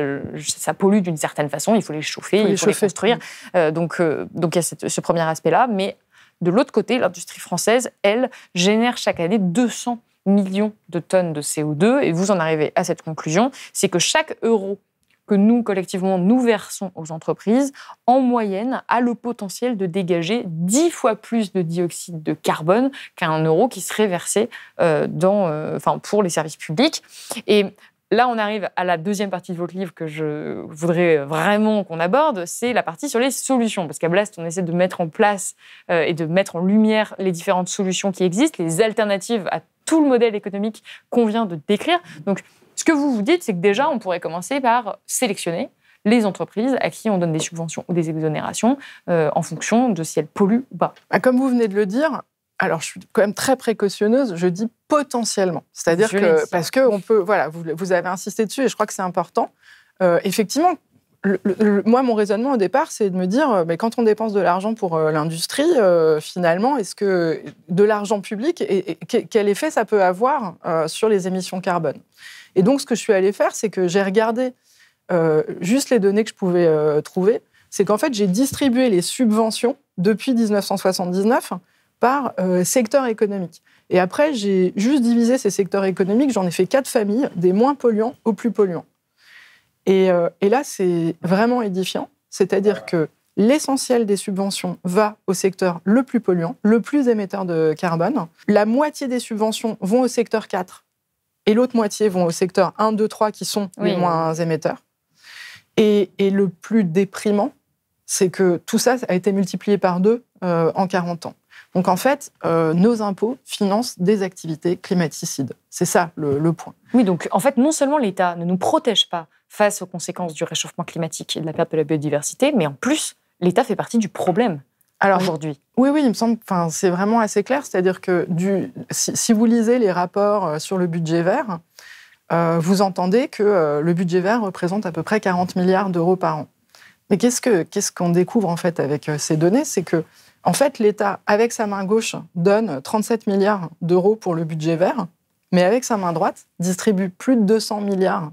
[SPEAKER 1] pollue d'une certaine façon, il faut les chauffer, il faut les, construire. donc, donc il y a ce premier aspect-là, mais de l'autre côté, l'industrie française, elle, génère chaque année 200 millions de tonnes de CO2. Et vous en arrivez à cette conclusion, c'est que chaque euro que nous, collectivement, nous versons aux entreprises, en moyenne, a le potentiel de dégager 10 fois plus de dioxyde de carbone qu'un euro qui serait versé euh, dans, euh, enfin, pour les services publics. Et Là, on arrive à la deuxième partie de votre livre que je voudrais vraiment qu'on aborde, c'est la partie sur les solutions. Parce qu'à Blast, on essaie de mettre en place euh, et de mettre en lumière les différentes solutions qui existent, les alternatives à tout le modèle économique qu'on vient de décrire. Donc, ce que vous vous dites, c'est que déjà, on pourrait commencer par sélectionner les entreprises à qui on donne des subventions ou
[SPEAKER 2] des exonérations euh, en fonction de si elles polluent ou pas. Bah, comme vous venez de le dire, alors, je suis quand même très précautionneuse, je dis potentiellement. C'est-à-dire que, parce que on peut, voilà, vous, avez insisté dessus et je crois que c'est important. Euh, effectivement, moi, mon raisonnement au départ, c'est de me dire, euh, mais quand on dépense de l'argent pour euh, l'industrie, finalement, est-ce que de l'argent public, et, quel effet ça peut avoir sur les émissions carbone Et donc, ce que je suis allée faire, c'est que j'ai regardé juste les données que je pouvais trouver. C'est qu'en fait, j'ai distribué les subventions depuis 1979 par euh, secteur économique. Et après, j'ai juste divisé ces secteurs économiques, j'en ai fait quatre familles, des moins polluants aux plus polluants. Euh, et, là, c'est vraiment édifiant, c'est-à-dire que l'essentiel des subventions va au secteur le plus polluant, le plus émetteur de carbone. La moitié des subventions vont au secteur 4 et l'autre moitié vont au secteur 1, 2, 3 qui sont les moins émetteurs. Et, le plus déprimant, c'est que tout ça a été multiplié par deux euh, en 40 ans. Donc en fait, euh, nos impôts financent des activités climaticides. C'est ça le, point. Oui, donc en fait, non seulement
[SPEAKER 1] l'État ne nous protège pas face aux conséquences du réchauffement climatique et de la perte de la biodiversité, mais en plus,
[SPEAKER 2] l'État fait partie du problème. Alors aujourd'hui. Oui, oui, il me semble. Enfin, c'est vraiment assez clair. C'est-à-dire que du, si, vous lisez les rapports euh, sur le budget vert, euh, vous entendez que le budget vert représente à peu près 40 milliards d'euros par an. Mais qu'est-ce qu'on ce qu'on découvre en fait avec ces données C'est que en fait, l'État, avec sa main gauche, donne 37 milliards d'euros pour le budget vert, mais avec sa main droite, distribue plus de 200 milliards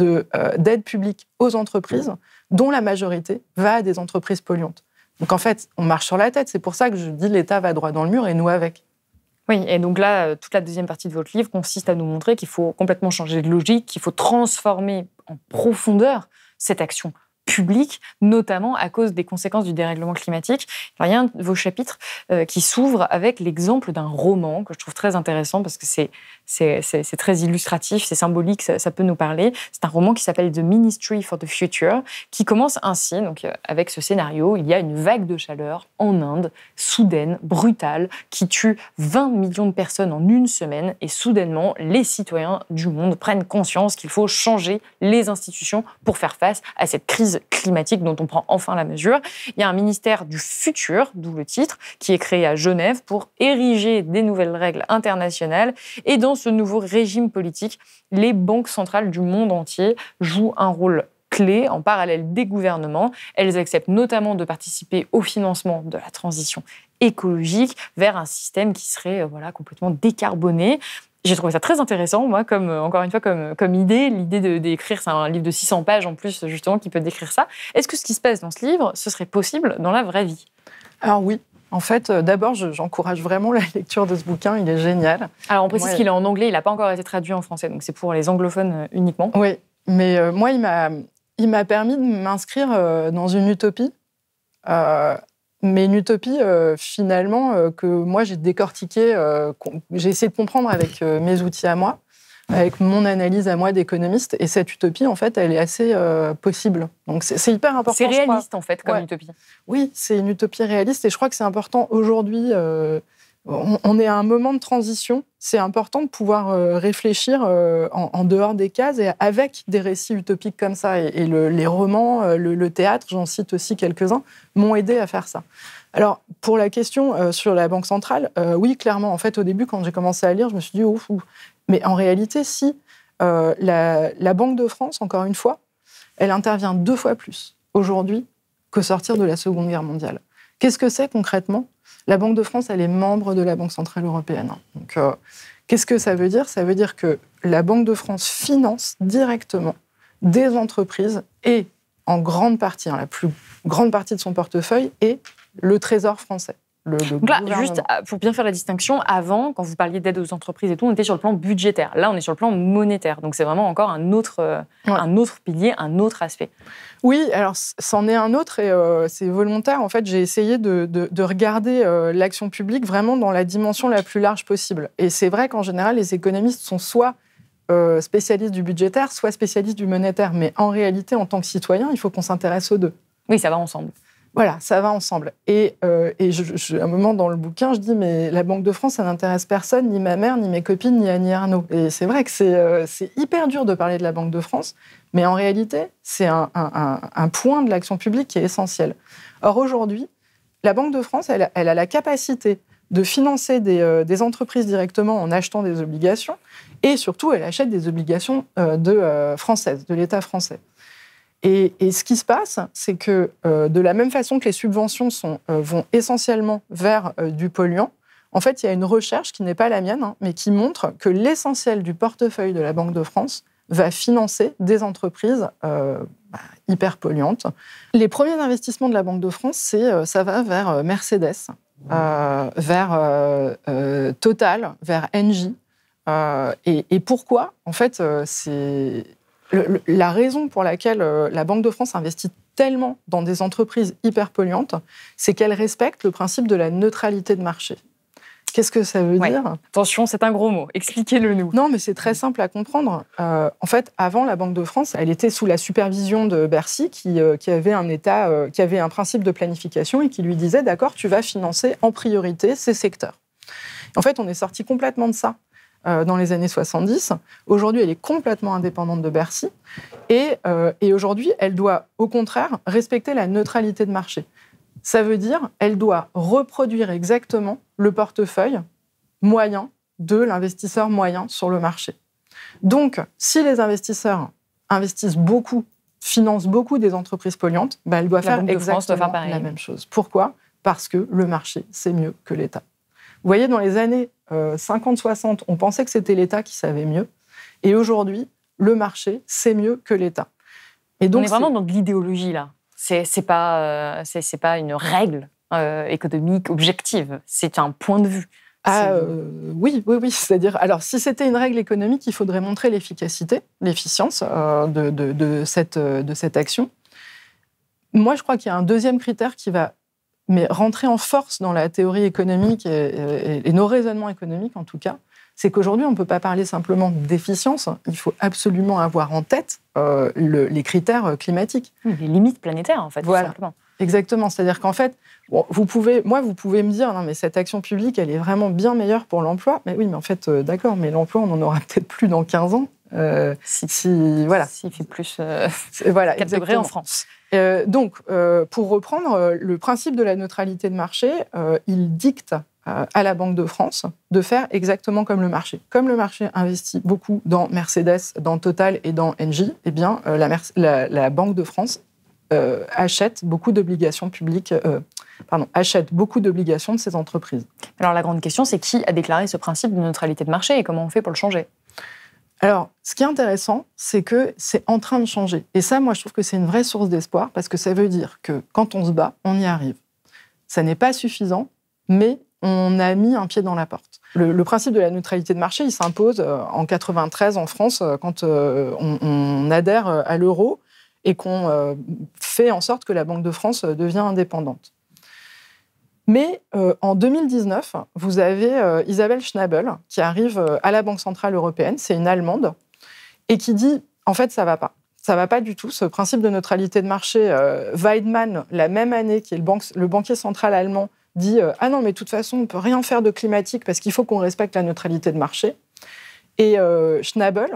[SPEAKER 2] euh, d'aides publiques aux entreprises, dont la majorité va à des entreprises polluantes. Donc en fait, on marche sur la tête. C'est pour ça que je dis l'État va droit dans le mur et nous avec. Oui, et donc là, euh, toute la deuxième partie de votre livre consiste à nous montrer qu'il faut complètement changer de logique, qu'il faut
[SPEAKER 1] transformer en profondeur cette action public, notamment à cause des conséquences du dérèglement climatique. il y a un de vos chapitres euh, qui s'ouvre avec l'exemple d'un roman que je trouve très intéressant parce que c'est c'est très illustratif, c'est symbolique, ça, ça, peut nous parler. C'est un roman qui s'appelle The Ministry for the Future, qui commence ainsi, donc euh, avec ce scénario, il y a une vague de chaleur en Inde, soudaine, brutale, qui tue 20 millions de personnes en une semaine, et soudainement, les citoyens du monde prennent conscience qu'il faut changer les institutions pour faire face à cette crise climatique dont on prend enfin la mesure. Il y a un ministère du futur, d'où le titre, qui est créé à Genève pour ériger des nouvelles règles internationales. Et dans ce nouveau régime politique, les banques centrales du monde entier jouent un rôle clé en parallèle des gouvernements. Elles acceptent notamment de participer au financement de la transition écologique vers un système qui serait euh, voilà, complètement décarboné. J'ai trouvé ça très intéressant, moi, comme, euh, encore une fois, comme, euh, comme idée. L'idée d'écrire, c'est un livre de 600 pages en plus, justement, qui peut décrire ça. Est-ce que ce qui se passe dans ce livre, ce
[SPEAKER 2] serait possible dans la vraie vie Alors oui, en fait, euh, d'abord, j'encourage vraiment la lecture de ce bouquin, il est génial. Alors, on précise qu'il est
[SPEAKER 1] en anglais, il n'a pas encore été traduit en français, donc c'est pour les anglophones
[SPEAKER 2] uniquement. Oui, mais moi, il m'a permis de m'inscrire dans une utopie mais une utopie euh, finalement euh, que moi j'ai décortiquée, euh, j'ai essayé de comprendre avec mes outils à moi, avec mon analyse à moi d'économiste. Et cette utopie, en fait, elle est assez possible. Donc c'est hyper important. C'est réaliste, en
[SPEAKER 1] fait, comme utopie.
[SPEAKER 2] Oui, c'est une utopie réaliste. Et je crois que c'est important aujourd'hui on, est à un moment de transition. C'est important de pouvoir euh, réfléchir euh, en, dehors des cases et avec des récits utopiques comme ça. Et, les romans, euh, le, théâtre, j'en cite aussi quelques-uns, m'ont aidé à faire ça. Alors, pour la question sur la Banque centrale, oui, clairement, en fait, au début, quand j'ai commencé à lire, je me suis dit, oh, ouf, Mais en réalité, si, la, Banque de France, encore une fois, elle intervient deux fois plus aujourd'hui qu'au sortir de la Seconde Guerre mondiale. Qu'est-ce que c'est concrètement la Banque de France, elle est membre de la Banque Centrale Européenne. Hein. Donc, euh, qu'est-ce que ça veut dire Ça veut dire que la Banque de France finance directement des entreprises et en grande partie, hein, la plus grande partie de son portefeuille est le Trésor français. Donc là, juste
[SPEAKER 1] ah, pour bien faire la distinction, avant, quand vous parliez d'aide aux entreprises et tout, on était sur le plan budgétaire. Là, on est sur le plan monétaire. Donc c'est vraiment encore un
[SPEAKER 2] autre, euh, un autre pilier, un autre aspect. Oui, alors c'en est un autre et euh, c'est volontaire. En fait, j'ai essayé de, regarder euh, l'action publique vraiment dans la dimension la plus large possible. Et c'est vrai qu'en général, les économistes sont soit spécialistes du budgétaire, soit spécialistes du monétaire. Mais en réalité, en tant que citoyen, il faut qu'on s'intéresse aux deux. Oui, ça va ensemble. Voilà, ça va ensemble. Euh, et, je, je, à un moment dans le bouquin, je dis mais la Banque de France, ça n'intéresse personne, ni ma mère, ni mes copines, ni Annie Arnaud. Et c'est vrai que c'est euh, hyper dur de parler de la Banque de France, mais en réalité, c'est un, point de l'action publique qui est essentiel. Or aujourd'hui, la Banque de France, elle, a la capacité de financer euh, des, entreprises directement en achetant des obligations, et surtout, elle achète des obligations de, françaises, de l'État français. Et, ce qui se passe, c'est que euh, de la même façon que les subventions sont, euh, vont essentiellement vers euh, du polluant, en fait, il y a une recherche qui n'est pas la mienne, hein, mais qui montre que l'essentiel du portefeuille de la Banque de France va financer des entreprises bah, hyper polluantes. Les premiers investissements de la Banque de France, c'est ça va vers Mercedes, vers Total, vers Engie. Et, et, pourquoi En fait, c'est la raison pour laquelle euh, la Banque de France investit tellement dans des entreprises hyper polluantes, c'est qu'elle respecte le principe de la neutralité de marché. Qu'est-ce que ça veut dire Attention, c'est un gros mot. Expliquez-le nous. Non, mais c'est très simple à comprendre. Euh, en fait, avant la Banque de France, elle était sous la supervision de Bercy, qui, euh, avait un état, qui avait un principe de planification et qui lui disait d'accord, tu vas financer en priorité ces secteurs. En fait, on est sorti complètement de ça. Euh, dans les années 70. Aujourd'hui, elle est complètement indépendante de Bercy. Euh, et, aujourd'hui, elle doit, au contraire, respecter la neutralité de marché. Ça veut dire elle doit reproduire exactement le portefeuille moyen de l'investisseur moyen sur le marché. Donc, si les investisseurs investissent beaucoup, financent beaucoup des entreprises polluantes, elles bah, elle doit faire exactement doit faire la même chose. Pourquoi Parce que le marché, c'est mieux que l'État. Vous voyez, dans les années 50-60, euh, on pensait que c'était l'État qui savait mieux. Et aujourd'hui, le marché sait mieux que l'État. Et donc, on est vraiment dans
[SPEAKER 1] de l'idéologie, là. C'est pas, euh, c'est pas une règle euh, économique objective, c'est un point de vue. Ah,
[SPEAKER 2] oui, oui, oui. C'est-à-dire, alors, si c'était une règle économique, il faudrait montrer l'efficacité, l'efficience de, de, de, cette, de cette action. Moi, je crois qu'il y a un deuxième critère qui va mais rentrer en force dans la théorie économique et, nos raisonnements économiques, en tout cas, c'est qu'aujourd'hui, on ne peut pas parler simplement d'efficience. Il faut absolument avoir en tête euh, les critères euh, climatiques. Les limites planétaires, en fait, tout simplement. Exactement. C'est-à-dire qu'en fait, vous pouvez, moi, vous pouvez me dire, non, mais cette action publique, elle est vraiment bien meilleure pour l'emploi. Mais oui, mais en fait, euh, d'accord, mais l'emploi, on n'en aura peut-être plus dans 15 ans. si, voilà. S'il fait plus voilà, 4 degrés en France. Euh, donc, euh, pour reprendre, euh, le principe de la neutralité de marché, il dicte à la Banque de France de faire exactement comme le marché. Comme le marché investit beaucoup dans Mercedes, dans Total et dans Engie, eh bien, la, Banque de France achète beaucoup d'obligations publiques, achète beaucoup d'obligations de ces entreprises. Alors la grande question, c'est qui a déclaré
[SPEAKER 1] ce principe de neutralité de marché et comment on fait pour le changer
[SPEAKER 2] alors, ce qui est intéressant, c'est que c'est en train de changer. Et ça, moi, je trouve que c'est une vraie source d'espoir parce que ça veut dire que quand on se bat, on y arrive. Ça n'est pas suffisant, mais on a mis un pied dans la porte. Le, principe de la neutralité de marché, il s'impose euh, en 93 en France euh, quand euh, on, on adhère à l'euro et qu'on fait en sorte que la Banque de France devient indépendante. Mais euh, en 2019, vous avez euh, Isabelle Schnabel qui arrive euh, à la Banque Centrale Européenne, c'est une Allemande, et qui dit en fait, ça va pas. Ça va pas du tout. Ce principe de neutralité de marché, Weidmann, la même année, qui est le, banquier central allemand, dit Ah non, mais de toute façon, on peut rien faire de climatique parce qu'il faut qu'on respecte la neutralité de marché. Et Schnabel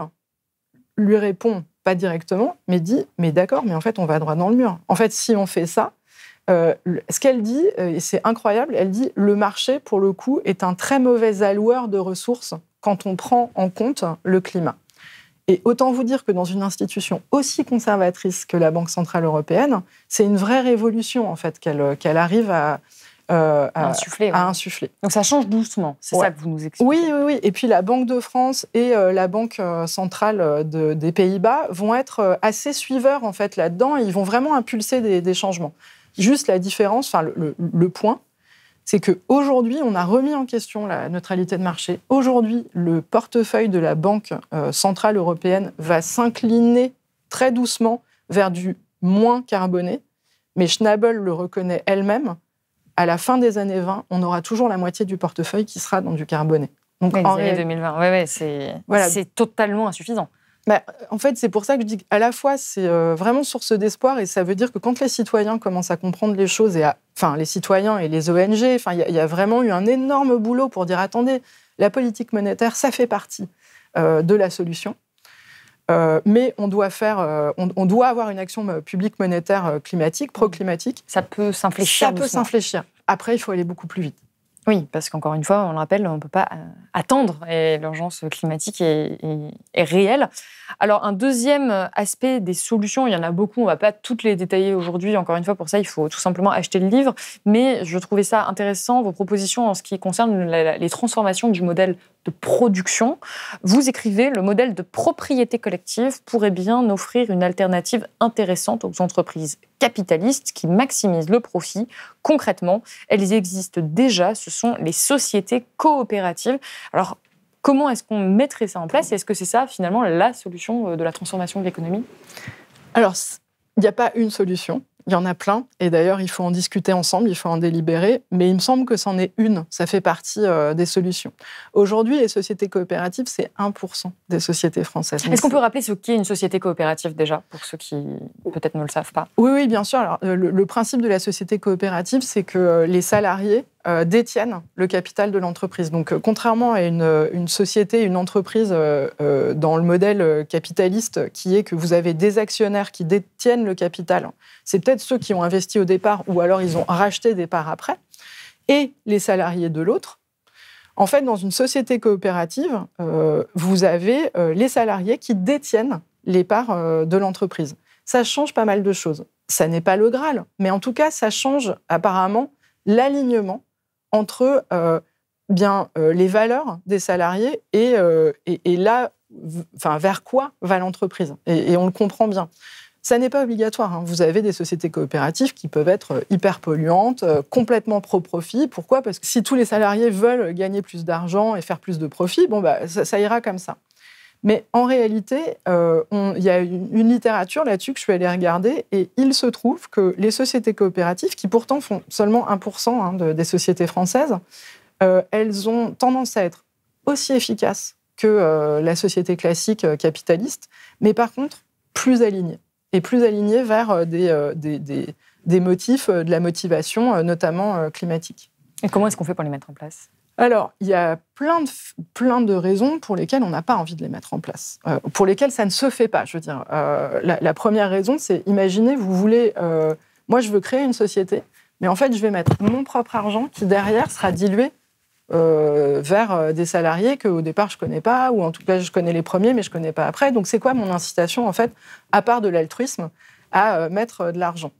[SPEAKER 2] lui répond, pas directement, mais dit Mais d'accord, mais en fait, on va droit dans le mur. En fait, si on fait ça, euh, ce qu'elle dit, euh, et c'est incroyable, elle dit le marché, pour le coup, est un très mauvais alloueur de ressources quand on prend en compte le climat. Et autant vous dire que dans une institution aussi conservatrice que la Banque centrale européenne, c'est une vraie révolution en fait qu'elle euh, arrive à, insuffler, Donc ça change doucement, c'est ça que vous nous expliquez. Oui, oui, Et puis la Banque de France et la Banque centrale des Pays-Bas vont être assez suiveurs en fait là-dedans. Ils vont vraiment impulser des changements. Juste la différence, enfin le, point, c'est qu'aujourd'hui, on a remis en question la neutralité de marché. Aujourd'hui, le portefeuille de la Banque euh, centrale européenne va s'incliner très doucement vers du moins carboné, mais Schnabel le reconnaît elle-même. À la fin des années 20, on aura toujours la moitié du portefeuille qui sera dans du carboné. Donc, en
[SPEAKER 1] 2020, c'est totalement insuffisant.
[SPEAKER 2] Bah, en fait, c'est pour ça que je dis qu'à la fois, c'est euh, vraiment source d'espoir et ça veut dire que quand les citoyens commencent à comprendre les choses, et enfin, les citoyens et les ONG, enfin, il y, a vraiment eu un énorme boulot pour dire attendez, la politique monétaire, ça fait partie euh, de la solution. Euh, mais on doit faire, on, on, doit avoir une action publique monétaire climatique, pro-climatique. Ça peut s'infléchir. Ça peut s'infléchir. Après, il faut aller beaucoup plus vite. Oui, parce qu'encore une fois, on le rappelle, on ne peut pas euh,
[SPEAKER 1] attendre et euh, l'urgence climatique est, réelle. Alors, un deuxième aspect des solutions, il y en a beaucoup, on ne va pas toutes les détailler aujourd'hui. Encore une fois, pour ça, il faut tout simplement acheter le livre. Mais je trouvais ça intéressant, vos propositions en ce qui concerne les transformations du modèle production, vous écrivez le modèle de propriété collective pourrait bien offrir une alternative intéressante aux entreprises capitalistes qui maximisent le profit. Concrètement, elles existent déjà, ce sont les sociétés coopératives. Alors, comment est-ce qu'on mettrait ça en place Est-ce que c'est ça, finalement, la solution euh, de la transformation
[SPEAKER 2] de l'économie Alors, il n'y a pas une solution. Il y en a plein, et d'ailleurs, il faut en discuter ensemble, il faut en délibérer, mais il me semble que c'en est une, ça fait partie euh, des solutions. Aujourd'hui, les sociétés coopératives, c'est 1% des sociétés françaises. Est-ce qu'on peut
[SPEAKER 1] rappeler ce qu'est une société coopérative déjà, pour ceux qui peut-être ne le savent pas
[SPEAKER 2] Oui, oui, bien sûr. Alors, euh, le principe de la société coopérative, c'est que euh, les salariés euh, détiennent le capital de l'entreprise. Donc, euh, contrairement à euh, une, société, une entreprise dans le modèle capitaliste qui est que vous avez des actionnaires qui détiennent le capital, c'est peut-être ceux qui ont investi au départ ou alors ils ont racheté des parts après, et les salariés de l'autre. En fait, dans une société coopérative, vous avez les salariés qui détiennent les parts de l'entreprise. Ça change pas mal de choses. Ça n'est pas le Graal, mais en tout cas, ça change apparemment l'alignement entre euh, bien euh, les valeurs des salariés et, euh, là, enfin, vers quoi va l'entreprise. Et, on le comprend bien. Ça n'est pas obligatoire. Hein. Vous avez des sociétés coopératives qui peuvent être hyper polluantes, complètement pro-profit. Pourquoi Parce que si tous les salariés veulent gagner plus d'argent et faire plus de profit, bon, bah, ça ira comme ça. Mais en réalité, euh, il y a une, littérature là-dessus que je suis allée regarder et il se trouve que les sociétés coopératives, qui pourtant font seulement 1% hein, des sociétés françaises, euh, elles ont tendance à être aussi efficaces que euh, la société classique capitaliste, mais par contre plus alignées. Et plus alignées vers des, des, des, des motifs, de la motivation, notamment climatique. Et comment est-ce qu'on fait pour les mettre en place alors, il y a plein de, plein de raisons pour lesquelles on n'a pas envie de les mettre en place, euh, pour lesquelles ça ne se fait pas, je veux dire. Euh, la, première raison, c'est imaginez, vous voulez, euh, moi je veux créer une société, mais en fait je vais mettre mon propre argent qui derrière sera dilué vers des salariés que au départ je ne connais pas, ou en tout cas je connais les premiers, mais je ne connais pas après. Donc c'est quoi mon incitation en fait, à part de l'altruisme, à mettre de l'argent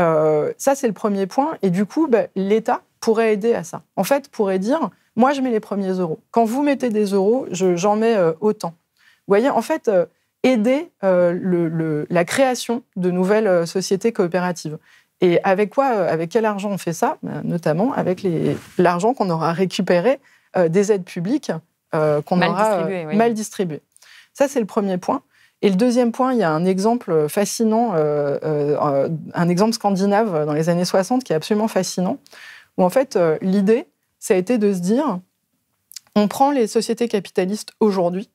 [SPEAKER 2] ça, c'est le premier point. Et du coup, bah, l'État, pourrait aider à ça. En fait, pourrait dire, moi, je mets les premiers euros. Quand vous mettez des euros, j'en mets euh, autant. Vous voyez, en fait, euh, aider euh, la création de nouvelles sociétés coopératives. Et avec quoi, avec quel argent on fait ça ben, Notamment avec l'argent qu'on aura récupéré des aides publiques qu'on aura mal distribuées. Ça, c'est le premier point. Et le deuxième point, il y a un exemple fascinant, un exemple scandinave dans les années 60 qui est absolument fascinant où en fait, euh, l'idée, ça a été de se dire, on prend les sociétés capitalistes aujourd'hui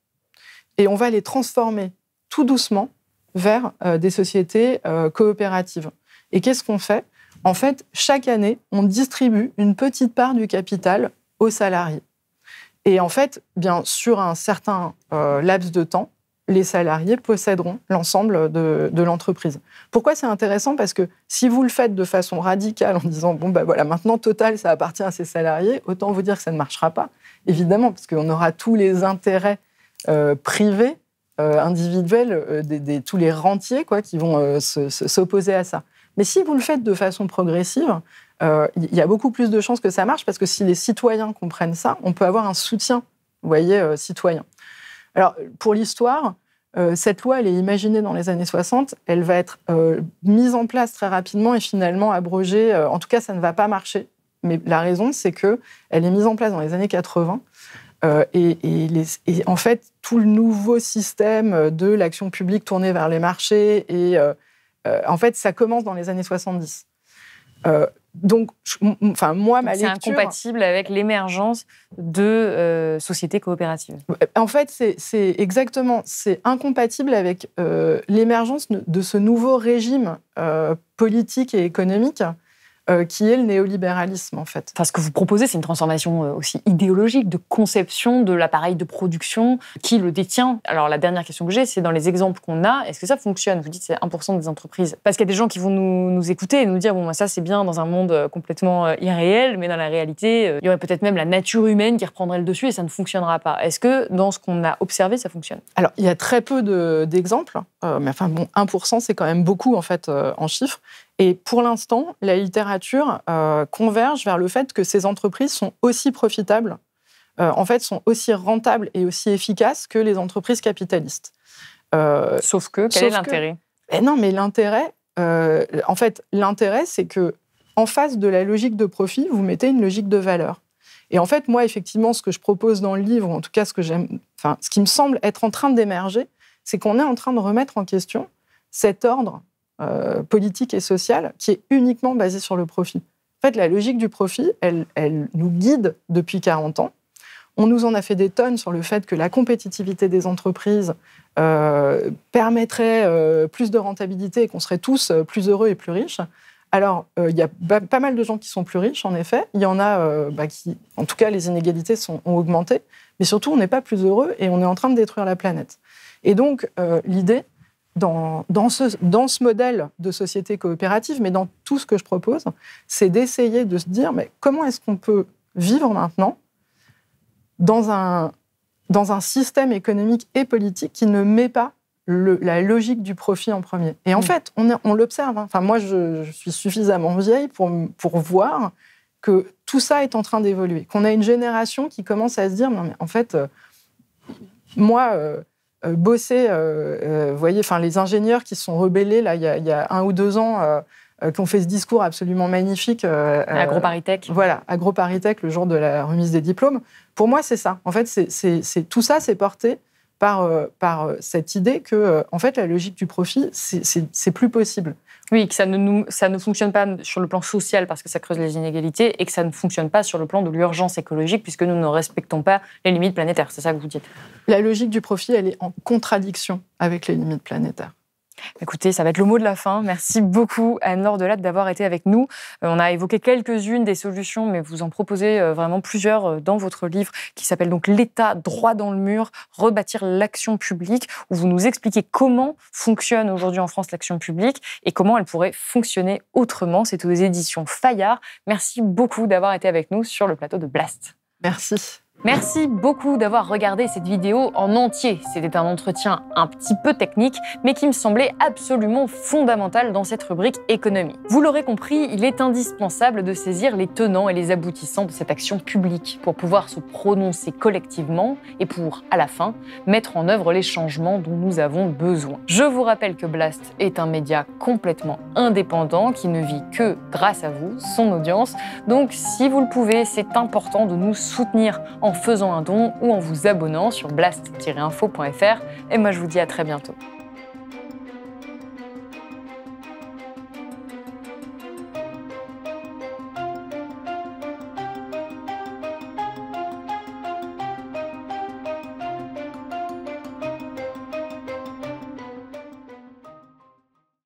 [SPEAKER 2] et on va les transformer tout doucement vers euh, des sociétés euh, coopératives. Et qu'est-ce qu'on fait En fait, chaque année, on distribue une petite part du capital aux salariés. Et en fait, bien sur un certain laps de temps, les salariés posséderont l'ensemble de, l'entreprise. Pourquoi c'est intéressant Parce que si vous le faites de façon radicale en disant, bon, ben voilà, maintenant Total, ça appartient à ces salariés, autant vous dire que ça ne marchera pas, évidemment, parce qu'on aura tous les intérêts euh, privés, euh, individuels, euh, tous les rentiers quoi, qui vont s'opposer à ça. Mais si vous le faites de façon progressive, il y a beaucoup plus de chances que ça marche, parce que si les citoyens comprennent ça, on peut avoir un soutien, vous voyez, citoyen. Alors, pour l'histoire, euh, cette loi, elle est imaginée dans les années 60, elle va être euh, mise en place très rapidement et finalement abrogée. Euh, en tout cas, ça ne va pas marcher. Mais la raison, c'est que elle est mise en place dans les années 80. et, en fait, tout le nouveau système de l'action publique tournée vers les marchés, et en fait, ça commence dans les années 70 donc, enfin, moi, ma C'est incompatible
[SPEAKER 1] avec l'émergence de euh,
[SPEAKER 2] sociétés coopératives. Euh, en fait, c'est exactement. C'est incompatible avec euh, l'émergence de ce nouveau régime politique et économique euh, qui est le néolibéralisme en fait. Enfin, ce que vous proposez, c'est une transformation euh, aussi idéologique de
[SPEAKER 1] conception de l'appareil de production qui le détient. Alors la dernière question que j'ai, c'est dans les exemples qu'on a, est-ce que ça fonctionne Vous dites c'est 1% des entreprises. Parce qu'il y a des gens qui vont nous, nous écouter et nous dire, bon, bah, ça c'est bien dans un monde euh, complètement irréel, mais dans la réalité, il y aurait peut-être même la nature humaine qui reprendrait le dessus et ça ne fonctionnera pas. Est-ce que dans ce qu'on a observé, ça fonctionne
[SPEAKER 2] Alors, il y a très peu d'exemples, mais enfin bon, 1%, c'est quand même beaucoup en fait en chiffres. Et pour l'instant, la littérature euh, converge vers le fait que ces entreprises sont aussi profitables, euh, en fait, sont aussi rentables et aussi efficaces que les entreprises capitalistes. Euh, sauf que, quel est l'intérêt eh Non, mais l'intérêt, en fait, l'intérêt, c'est que en face de la logique de profit, vous mettez une logique de valeur. Et en fait, moi, effectivement, ce que je propose dans le livre, en tout cas ce que j'aime, enfin, ce qui me semble être en train d'émerger, c'est qu'on est en train de remettre en question cet ordre euh, politique et sociale qui est uniquement basée sur le profit. En fait, la logique du profit, elle, elle nous guide depuis 40 ans. On nous en a fait des tonnes sur le fait que la compétitivité des entreprises euh, permettrait euh, plus de rentabilité et qu'on serait tous plus heureux et plus riches. Alors, il y a pas mal de gens qui sont plus riches, en effet. Il y en a bah, qui, en tout cas, les inégalités ont augmenté. Mais surtout, on n'est pas plus heureux et on est en train de détruire la planète. Et donc, l'idée, dans, dans, ce, modèle de société coopérative, mais dans tout ce que je propose, c'est d'essayer de se dire, mais comment est-ce qu'on peut vivre maintenant dans un, dans un système économique et politique qui ne met pas la logique du profit en premier. Et en mm. fait, on, on l'observe. Hein. Enfin, moi, je, suis suffisamment vieille pour, pour voir que tout ça est en train d'évoluer, qu'on a une génération qui commence à se dire, non mais en fait, euh, moi, euh, euh, bosser, euh, euh, vous voyez, enfin les ingénieurs qui se sont rebellés là il y, a, un ou deux ans qui ont fait ce discours absolument magnifique. Euh, Agroparitech. voilà, AgroParisTech, le jour de la remise des diplômes. Pour moi, c'est ça. En fait, c'est tout ça, c'est porté par, par cette idée que, en fait, la logique du profit, c'est plus possible.
[SPEAKER 1] Oui, que ça ne, fonctionne pas sur le plan social parce que ça creuse les inégalités et que ça ne fonctionne pas sur le plan de l'urgence écologique puisque nous ne respectons pas les limites planétaires. C'est ça que vous dites.
[SPEAKER 2] La logique du profit, elle est en contradiction avec les limites planétaires.
[SPEAKER 1] Écoutez, ça va être le mot de la fin. Merci beaucoup, Anne-Laure Delatte, d'avoir été avec nous. Euh, on a évoqué quelques-unes des solutions, mais vous en proposez euh, vraiment plusieurs euh, dans votre livre qui s'appelle donc L'État droit dans le mur, rebâtir l'action publique, où vous nous expliquez comment fonctionne aujourd'hui en France l'action publique et comment elle pourrait fonctionner autrement. C'est aux éditions Fayard. Merci beaucoup d'avoir été avec nous sur le plateau de Blast. Merci. Merci beaucoup d'avoir regardé cette vidéo en entier. C'était un entretien un petit peu technique, mais qui me semblait absolument fondamental dans cette rubrique économie. Vous l'aurez compris, il est indispensable de saisir les tenants et les aboutissants de cette action publique pour pouvoir se prononcer collectivement et pour, à la fin, mettre en œuvre les changements dont nous avons besoin. Je vous rappelle que Blast est un média complètement indépendant qui ne vit que grâce à vous, son audience. Donc, si vous le pouvez, c'est important de nous soutenir en en faisant un don ou en vous abonnant sur blast-info.fr. Et moi, je vous dis à très bientôt.